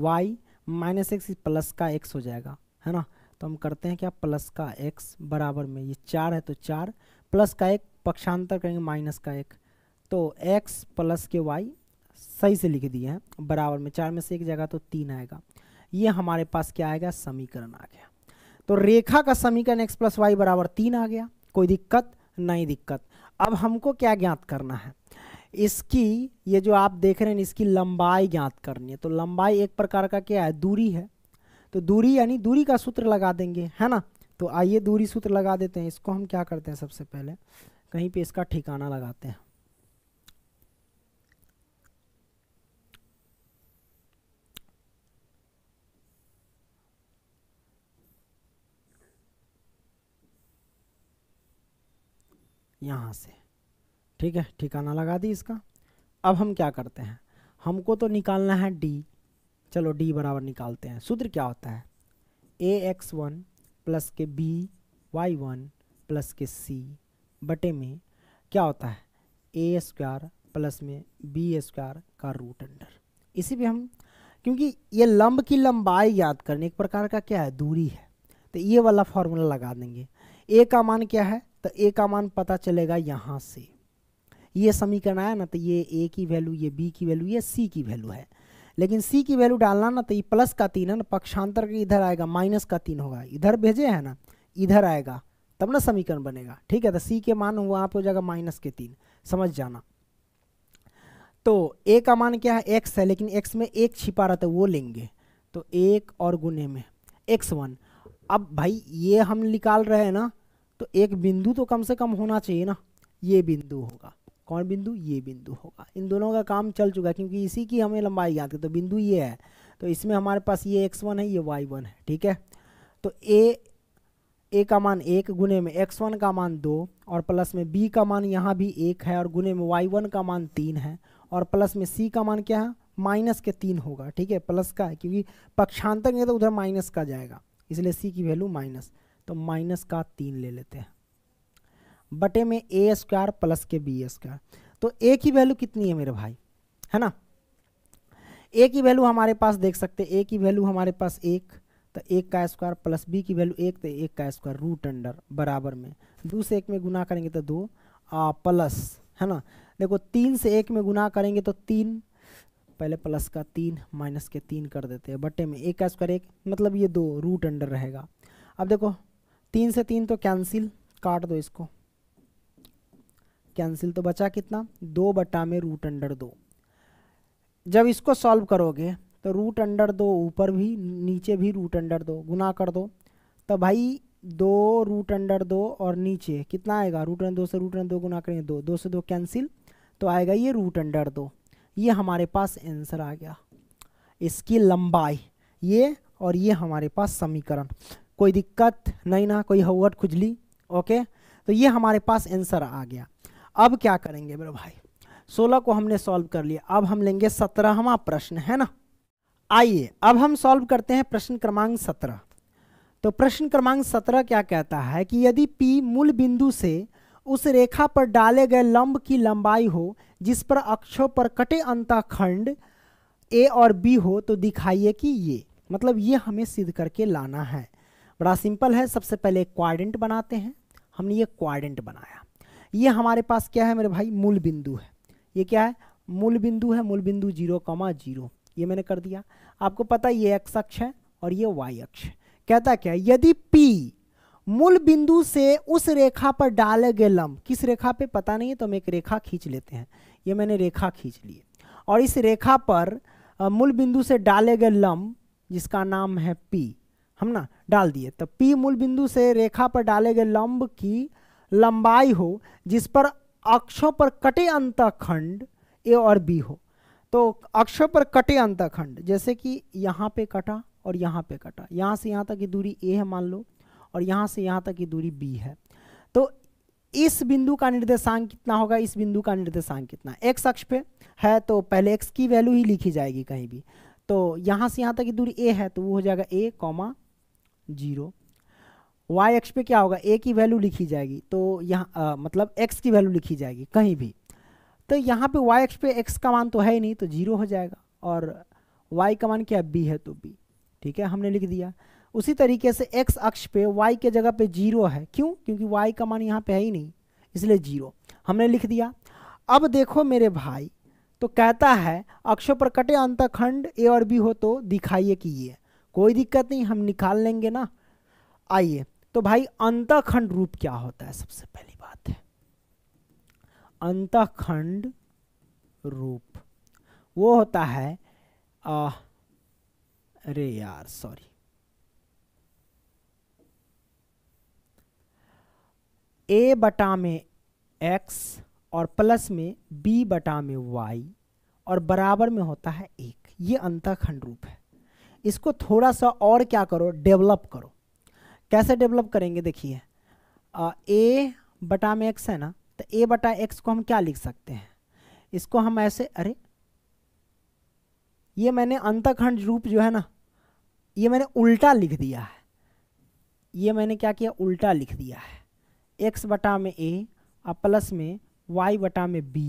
A: वाई माइनस एक्स प्लस का एक्स हो जाएगा है ना तो हम करते हैं क्या प्लस का एक्स बराबर में ये चार है तो चार प्लस का एक पक्षांतर करेंगे माइनस का एक तो एक्स प्लस के वाई सही से लिख दिए हैं बराबर में चार में से एक जाएगा तो तीन आएगा ये हमारे पास क्या आएगा समीकरण आ गया तो रेखा का समीकरण एक्स प्लस वाई बराबर तीन आ गया कोई दिक्कत नहीं दिक्कत अब हमको क्या ज्ञात करना है इसकी ये जो आप देख रहे हैं इसकी लंबाई ज्ञात करनी है तो लंबाई एक प्रकार का क्या है दूरी है तो दूरी यानी दूरी का सूत्र लगा देंगे है ना तो आइए दूरी सूत्र लगा देते हैं इसको हम क्या करते हैं सबसे पहले कहीं पे इसका ठिकाना लगाते हैं यहां से ठीक है ठिकाना लगा दी इसका अब हम क्या करते हैं हमको तो निकालना है डी चलो डी बराबर निकालते हैं सूत्र क्या होता है ए एक्स वन प्लस के बी वाई वन प्लस के सी बटे में क्या होता है ए स्क्वायर प्लस में बी स्क्वायर का रूट अंडर इसी पे हम क्योंकि ये लंब की लंबाई याद करने एक प्रकार का क्या है दूरी है तो ये वाला फॉर्मूला लगा देंगे ए का मान क्या है तो ए का मान पता चलेगा यहाँ से ये समीकरण आया ना तो ये ए की वैल्यू ये बी की वैल्यू ये सी की वैल्यू है लेकिन सी की वैल्यू डालना ना तो ये प्लस का तीन है ना पक्षांतर के इधर आएगा माइनस का तीन होगा इधर भेजे है ना इधर आएगा तब ना समीकरण बनेगा ठीक है तो सी के मान वहाँ आप हो जाएगा माइनस के तीन समझ जाना तो ए का मान क्या है एक्स है लेकिन एक्स में एक छिपा रहा था वो लेंगे तो एक और गुने में एक्स वन अब भाई ये हम निकाल रहे हैं ना तो एक बिंदु तो कम से कम होना चाहिए ना ये बिंदु होगा कौन बिंदु ये बिंदु होगा इन दोनों का काम चल चुका है क्योंकि इसी की हमें लंबाई ज्ञात है तो बिंदु ये है तो इसमें हमारे पास ये एक्स वन है ये वाई वन है ठीक है तो ए ए का मान एक गुने में एक्स वन का मान दो और प्लस में बी का मान यहाँ भी एक है और गुने में वाई वन का मान तीन है और प्लस में सी का मान क्या है माइनस के तीन होगा ठीक है प्लस का है क्योंकि पक्षांतर नहीं तो उधर माइनस का जाएगा इसलिए सी की वैल्यू माइनस तो माइनस का तीन ले लेते हैं बटे में ए स्क्वायर प्लस के बी स्क्वायर तो ए की वैल्यू कितनी है मेरे भाई है ना ए की वैल्यू हमारे पास देख सकते ए की वैल्यू हमारे पास एक तो एक का स्क्वायर प्लस बी की वैल्यू एक तो एक का स्क्वायर रूट अंडर बराबर में दो से एक में गुना करेंगे तो दो आ, प्लस है ना देखो तीन से एक में गुना करेंगे तो तीन पहले प्लस का तीन माइनस के तीन कर देते हैं बटे में एक का स्क्वायर एक मतलब ये दो रूट अंडर रहेगा अब देखो तीन से तीन तो कैंसिल काट दो इसको कैंसिल तो बचा कितना दो बटा में रूट अंडर दो जब इसको सॉल्व करोगे तो रूट अंडर दो ऊपर भी नीचे भी रूट अंडर दो गुना कर दो तो भाई दो रूट अंडर दो और नीचे कितना आएगा रूट अंडर दो से रूट अंडर दो गुना करेंगे दो दो से दो कैंसिल तो आएगा ये रूट अंडर दो ये हमारे पास आंसर आ गया इसकी लंबाई ये और ये हमारे पास समीकरण कोई दिक्कत नहीं ना कोई हवट खुजली ओके तो ये हमारे पास आंसर आ गया अब क्या करेंगे मेरे भाई सोलह को हमने सॉल्व कर लिया अब हम लेंगे सत्रहवा प्रश्न है ना आइए अब हम सॉल्व करते हैं प्रश्न क्रमांक सत्रह तो प्रश्न क्रमांक सत्रह क्या कहता है कि यदि P मूल बिंदु से उस रेखा पर डाले गए लंब की लंबाई हो जिस पर अक्षों पर कटे खंड ए और बी हो तो दिखाइए कि ये मतलब ये हमें सिद्ध करके लाना है बड़ा सिंपल है सबसे पहले क्वाड्रेंट बनाते हैं हमने ये क्वाड्रेंट बनाया ये हमारे पास क्या है मेरे भाई मूल बिंदु है ये क्या है मूल बिंदु है मूल बिंदु जीरो कमा जीरो ये मैंने कर दिया आपको पता ये एक्स अक्ष है और ये वाई अक्ष कहता क्या यदि पी मूल बिंदु से उस रेखा पर डाले गए लंब किस रेखा पे पता नहीं है तो हम एक रेखा खींच लेते हैं ये मैंने रेखा खींच ली और इस रेखा पर मूल बिंदु से डाले गए लंब जिसका नाम है पी हम ना डाल दिए तो पी मूल बिंदु से रेखा पर डाले गए लंब की लंबाई हो जिस पर अक्षों पर कटे अंतखंड ए और बी हो तो अक्षों पर कटे अंतखंड जैसे कि यहाँ पे कटा और यहाँ पे कटा यहाँ से यहाँ तक की दूरी ए है मान लो और यहाँ से यहाँ तक की दूरी बी है तो इस बिंदु का निर्देशांक कितना होगा इस बिंदु का निर्देशांक कितना एक्स अक्ष पे है तो पहले एक्स की वैल्यू ही लिखी जाएगी कहीं भी तो यहाँ से यहाँ तक की दूरी ए है तो वो हो जाएगा a comma zero y x पे क्या होगा ए की वैल्यू लिखी जाएगी तो यहाँ मतलब एक्स की वैल्यू लिखी जाएगी कहीं भी तो यहाँ पे वाई एक्स पे एक्स का मान तो है ही नहीं तो जीरो हो जाएगा और वाई का मान क्या बी है तो बी ठीक है हमने लिख दिया उसी तरीके से एक्स अक्ष पे वाई के जगह पे जीरो है क्यों क्योंकि वाई का मान यहाँ पे है ही नहीं इसलिए जीरो हमने लिख दिया अब देखो मेरे भाई तो कहता है अक्षों पर कटे अंतखंड ए और बी हो तो दिखाइए कि ये कोई दिक्कत नहीं हम निकाल लेंगे ना आइए तो भाई अंतखंड रूप क्या होता है सबसे पहली बात है अंतखंड रूप वो होता है आ, अरे यार सॉरी ए बटा में एक्स और प्लस में बी बटा में वाई और बराबर में होता है एक ये अंतखंड रूप है इसको थोड़ा सा और क्या करो डेवलप करो कैसे डेवलप करेंगे देखिए ए बटा में एक्स है ना तो ए बटा एक्स को हम क्या लिख सकते हैं इसको हम ऐसे अरे ये मैंने अंतखंड रूप जो है ना ये मैंने उल्टा लिख दिया है ये मैंने क्या किया उल्टा लिख दिया है एक्स बटा में ए और प्लस में वाई बटा में बी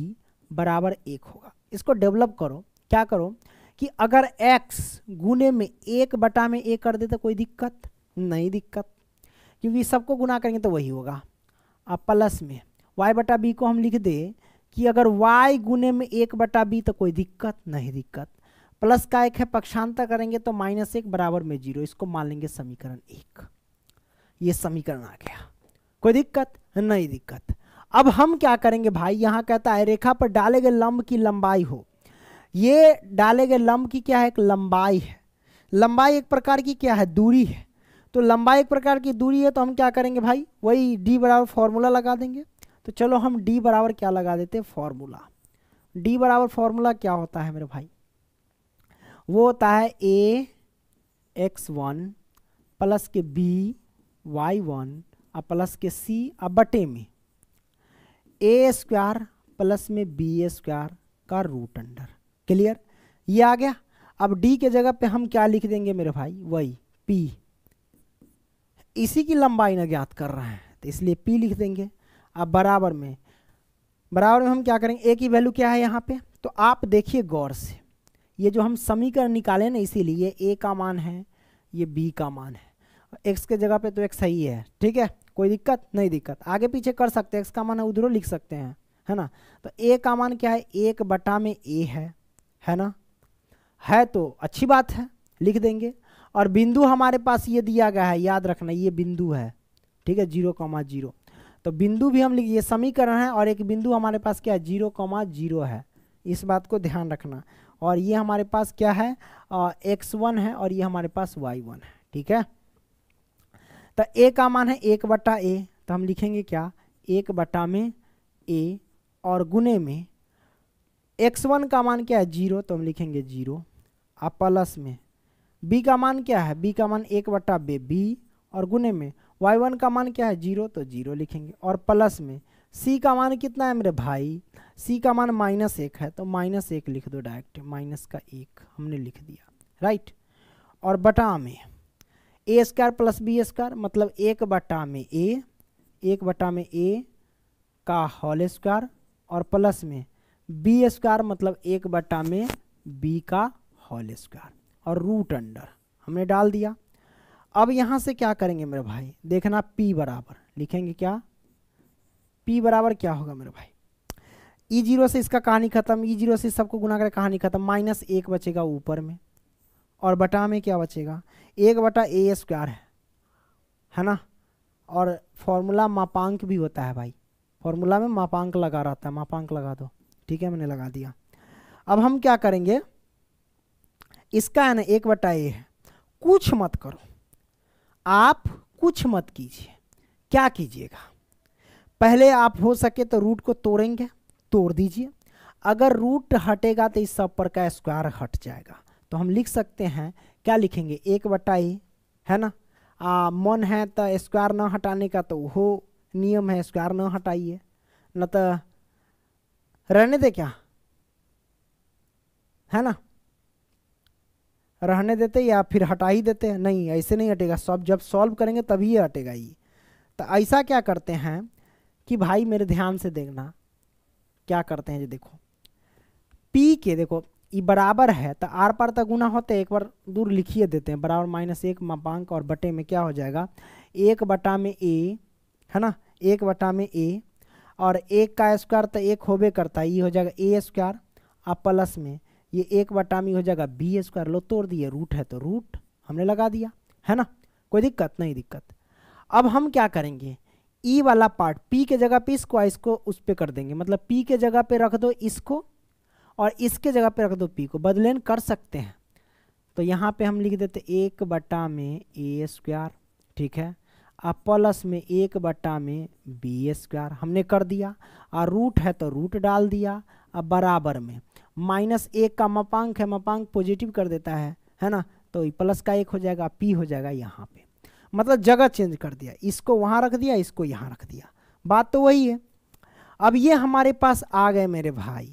A: बराबर एक होगा इसको डेवलप करो क्या करो कि अगर एक्स गुने में एक बटा में ए कर दे तो कोई दिक्कत नहीं दिक्कत क्योंकि सबको गुना करेंगे तो वही होगा अब प्लस में वाई बटा बी को हम लिख दें कि अगर वाई गुने में एक बटा बी तो कोई दिक्कत नहीं दिक्कत प्लस का एक है पक्षांतर करेंगे तो माइनस एक बराबर में जीरो इसको मान लेंगे समीकरण एक ये समीकरण आ गया कोई दिक्कत नहीं दिक्कत अब हम क्या करेंगे भाई यहाँ कहता है रेखा पर डाले गए लंब की लंबाई हो ये डाले गए लंब की क्या है एक लंबाई है लंबाई एक प्रकार की क्या है दूरी है तो लंबाई एक प्रकार की दूरी है तो हम क्या करेंगे भाई वही डी बराबर फॉर्मूला लगा देंगे तो चलो हम डी बराबर क्या लगा देते हैं फॉर्मूला डी बराबर फॉर्मूला क्या होता है मेरे भाई वो होता है ए एक्स वन प्लस के बी वाई वन और प्लस के सी और बटे में ए स्क्वायर प्लस में बी स्क्वायर का रूट अंडर क्लियर ये आ गया अब डी के जगह पे हम क्या लिख देंगे मेरे भाई वही पी इसी की लंबाई न ज्ञात कर रहे हैं तो इसलिए पी लिख देंगे अब बराबर में बराबर में हम क्या करेंगे ए की वैल्यू क्या है यहाँ पे तो आप देखिए गौर से ये जो हम समीकरण निकाले ना इसीलिए ए का मान है ये बी का मान है एक्स के जगह पे तो एक्स सही है ठीक है कोई दिक्कत नहीं दिक्कत आगे पीछे कर सकते हैं एक्स का मान है उधरों लिख सकते हैं है ना तो ए का मान क्या है एक बटा में ए है है ना है तो अच्छी बात है लिख देंगे और बिंदु हमारे पास ये दिया गया है याद रखना ये बिंदु है ठीक है जीरो कॉमा जीरो तो बिंदु भी हम लिखिए समीकरण है और एक बिंदु हमारे पास क्या है जीरो कॉमा जीरो है इस बात को ध्यान रखना और ये हमारे पास क्या है एक्स वन है और ये हमारे पास वाई वन है ठीक है तो ए का मान है एक बटा ए तो हम लिखेंगे क्या एक बटा में ए और गुने में एक्स वन का मान क्या है जीरो तो हम लिखेंगे जीरो और प्लस में बी का मान क्या है बी का मान एक बट्टा बे बी और गुने में वाई वन का मान क्या है जीरो तो जीरो लिखेंगे और प्लस में सी का मान कितना है मेरे भाई सी का मान माइनस एक है तो माइनस एक लिख दो डायरेक्ट माइनस का एक हमने लिख दिया राइट और बटा में ए स्क्वायर प्लस बी स्क्वायर मतलब एक बटा में ए एक बटा में ए का होल स्क्वायर और प्लस में बी स्क्वायर मतलब एक बटा में बी का होल स्क्वायर और रूट अंडर हमने डाल दिया अब यहां से क्या करेंगे मेरे भाई देखना p बराबर लिखेंगे क्या p बराबर क्या होगा मेरे भाई e जीरो से इसका कहानी खत्म e जीरो से सबको गुना कर कहानी खत्म माइनस एक बचेगा ऊपर में और बटा में क्या बचेगा एक बटा ए स्क्वायर है है ना और फॉर्मूला मापांक भी होता है भाई फॉर्मूला में मापांक लगा रहता है मापांक लगा दो ठीक है मैंने लगा दिया अब हम क्या करेंगे इसका है ना एक बटा ए है कुछ मत करो आप कुछ मत कीजिए क्या कीजिएगा पहले आप हो सके तो रूट को तोड़ेंगे तोड़ दीजिए अगर रूट हटेगा तो इस सब पर का स्क्वायर हट जाएगा तो हम लिख सकते हैं क्या लिखेंगे एक बटा ए है ना आ, मन है तो स्क्वायर ना हटाने का तो वो नियम है स्क्वायर ना हटाइए न तो रहने दे क्या है ना रहने देते या फिर हटा ही देते हैं नहीं ऐसे नहीं हटेगा सब जब सॉल्व करेंगे तभी हटेगा ये तो ऐसा क्या करते हैं कि भाई मेरे ध्यान से देखना क्या करते हैं जी देखो पी के देखो ये बराबर है तो आर पार तक तो गुना होते एक बार दूर लिखिए देते हैं बराबर माइनस एक मापांक और बटे में क्या हो जाएगा एक बटा में ए है ना एक बटा में ए और एक का स्क्वायर तो एक होबे करता है ये हो जाएगा ए स्क्वायर और प्लस में ये एक बट्टा में हो जाएगा बी स्क्वायर लो तोड़ दिए रूट है तो रूट हमने लगा दिया है ना कोई दिक्कत नहीं दिक्कत अब हम क्या करेंगे ई e वाला पार्ट पी के जगह पे इसको इसको उस पर कर देंगे मतलब पी के जगह पे रख दो इसको और इसके जगह पे रख दो पी को बदलेन कर सकते हैं तो यहाँ पे हम लिख देते एक बट्टा में ए स्क्वायर ठीक है और प्लस में एक बट्टा में बी स्क्वायर हमने कर दिया और रूट है तो रूट डाल दिया अब बराबर में माइनस एक का मपांक है मपांक पॉजिटिव कर देता है है ना तो प्लस का एक हो जाएगा पी हो जाएगा यहाँ पे मतलब जगह चेंज कर दिया इसको वहाँ रख दिया इसको यहाँ रख दिया बात तो वही है अब ये हमारे पास आ गए मेरे भाई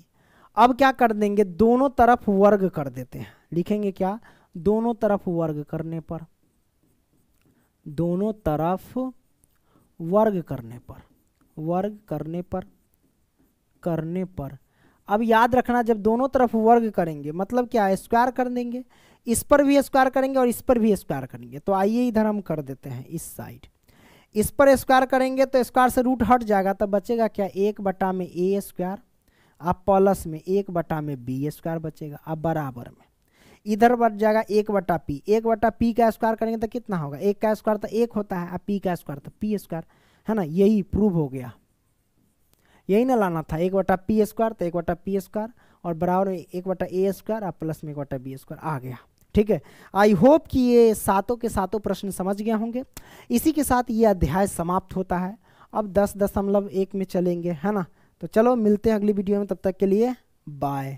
A: अब क्या कर देंगे दोनों तरफ वर्ग कर देते हैं लिखेंगे क्या दोनों तरफ वर्ग करने पर दोनों तरफ वर्ग करने पर वर्ग करने पर करने पर अब याद रखना जब दोनों तरफ वर्ग करेंगे मतलब क्या स्क्वायर कर देंगे इस पर भी स्क्वायर करेंगे और इस पर भी स्क्वायर करेंगे तो आइए इधर हम कर देते हैं इस साइड इस पर स्क्वायर करेंगे तो स्क्वायर से रूट हट जाएगा तब बचेगा क्या एक बटा में ए स्क्वायर आप प्लस में एक बटा में बी स्क्वायर बचेगा अब बराबर में इधर बच जाएगा एक बटा पी एक बटा पी का स्क्वायर करेंगे तो कितना होगा एक का स्क्वायर तो एक होता है आप पी का स्क्वायर तो पी स्क्वायर है ना यही प्रूव हो गया यही ना लाना था एक बटा पी स्क्वायर तो एक बटा पी स्क्वायर और बराबर में एक बटा ए स्क्वायर और प्लस में एक बटा बी स्क्वायर आ गया ठीक है आई होप कि ये सातों के सातों प्रश्न समझ गए होंगे इसी के साथ ये अध्याय समाप्त होता है अब दस दशमलव एक में चलेंगे है ना तो चलो मिलते हैं अगली वीडियो में तब तक के लिए बाय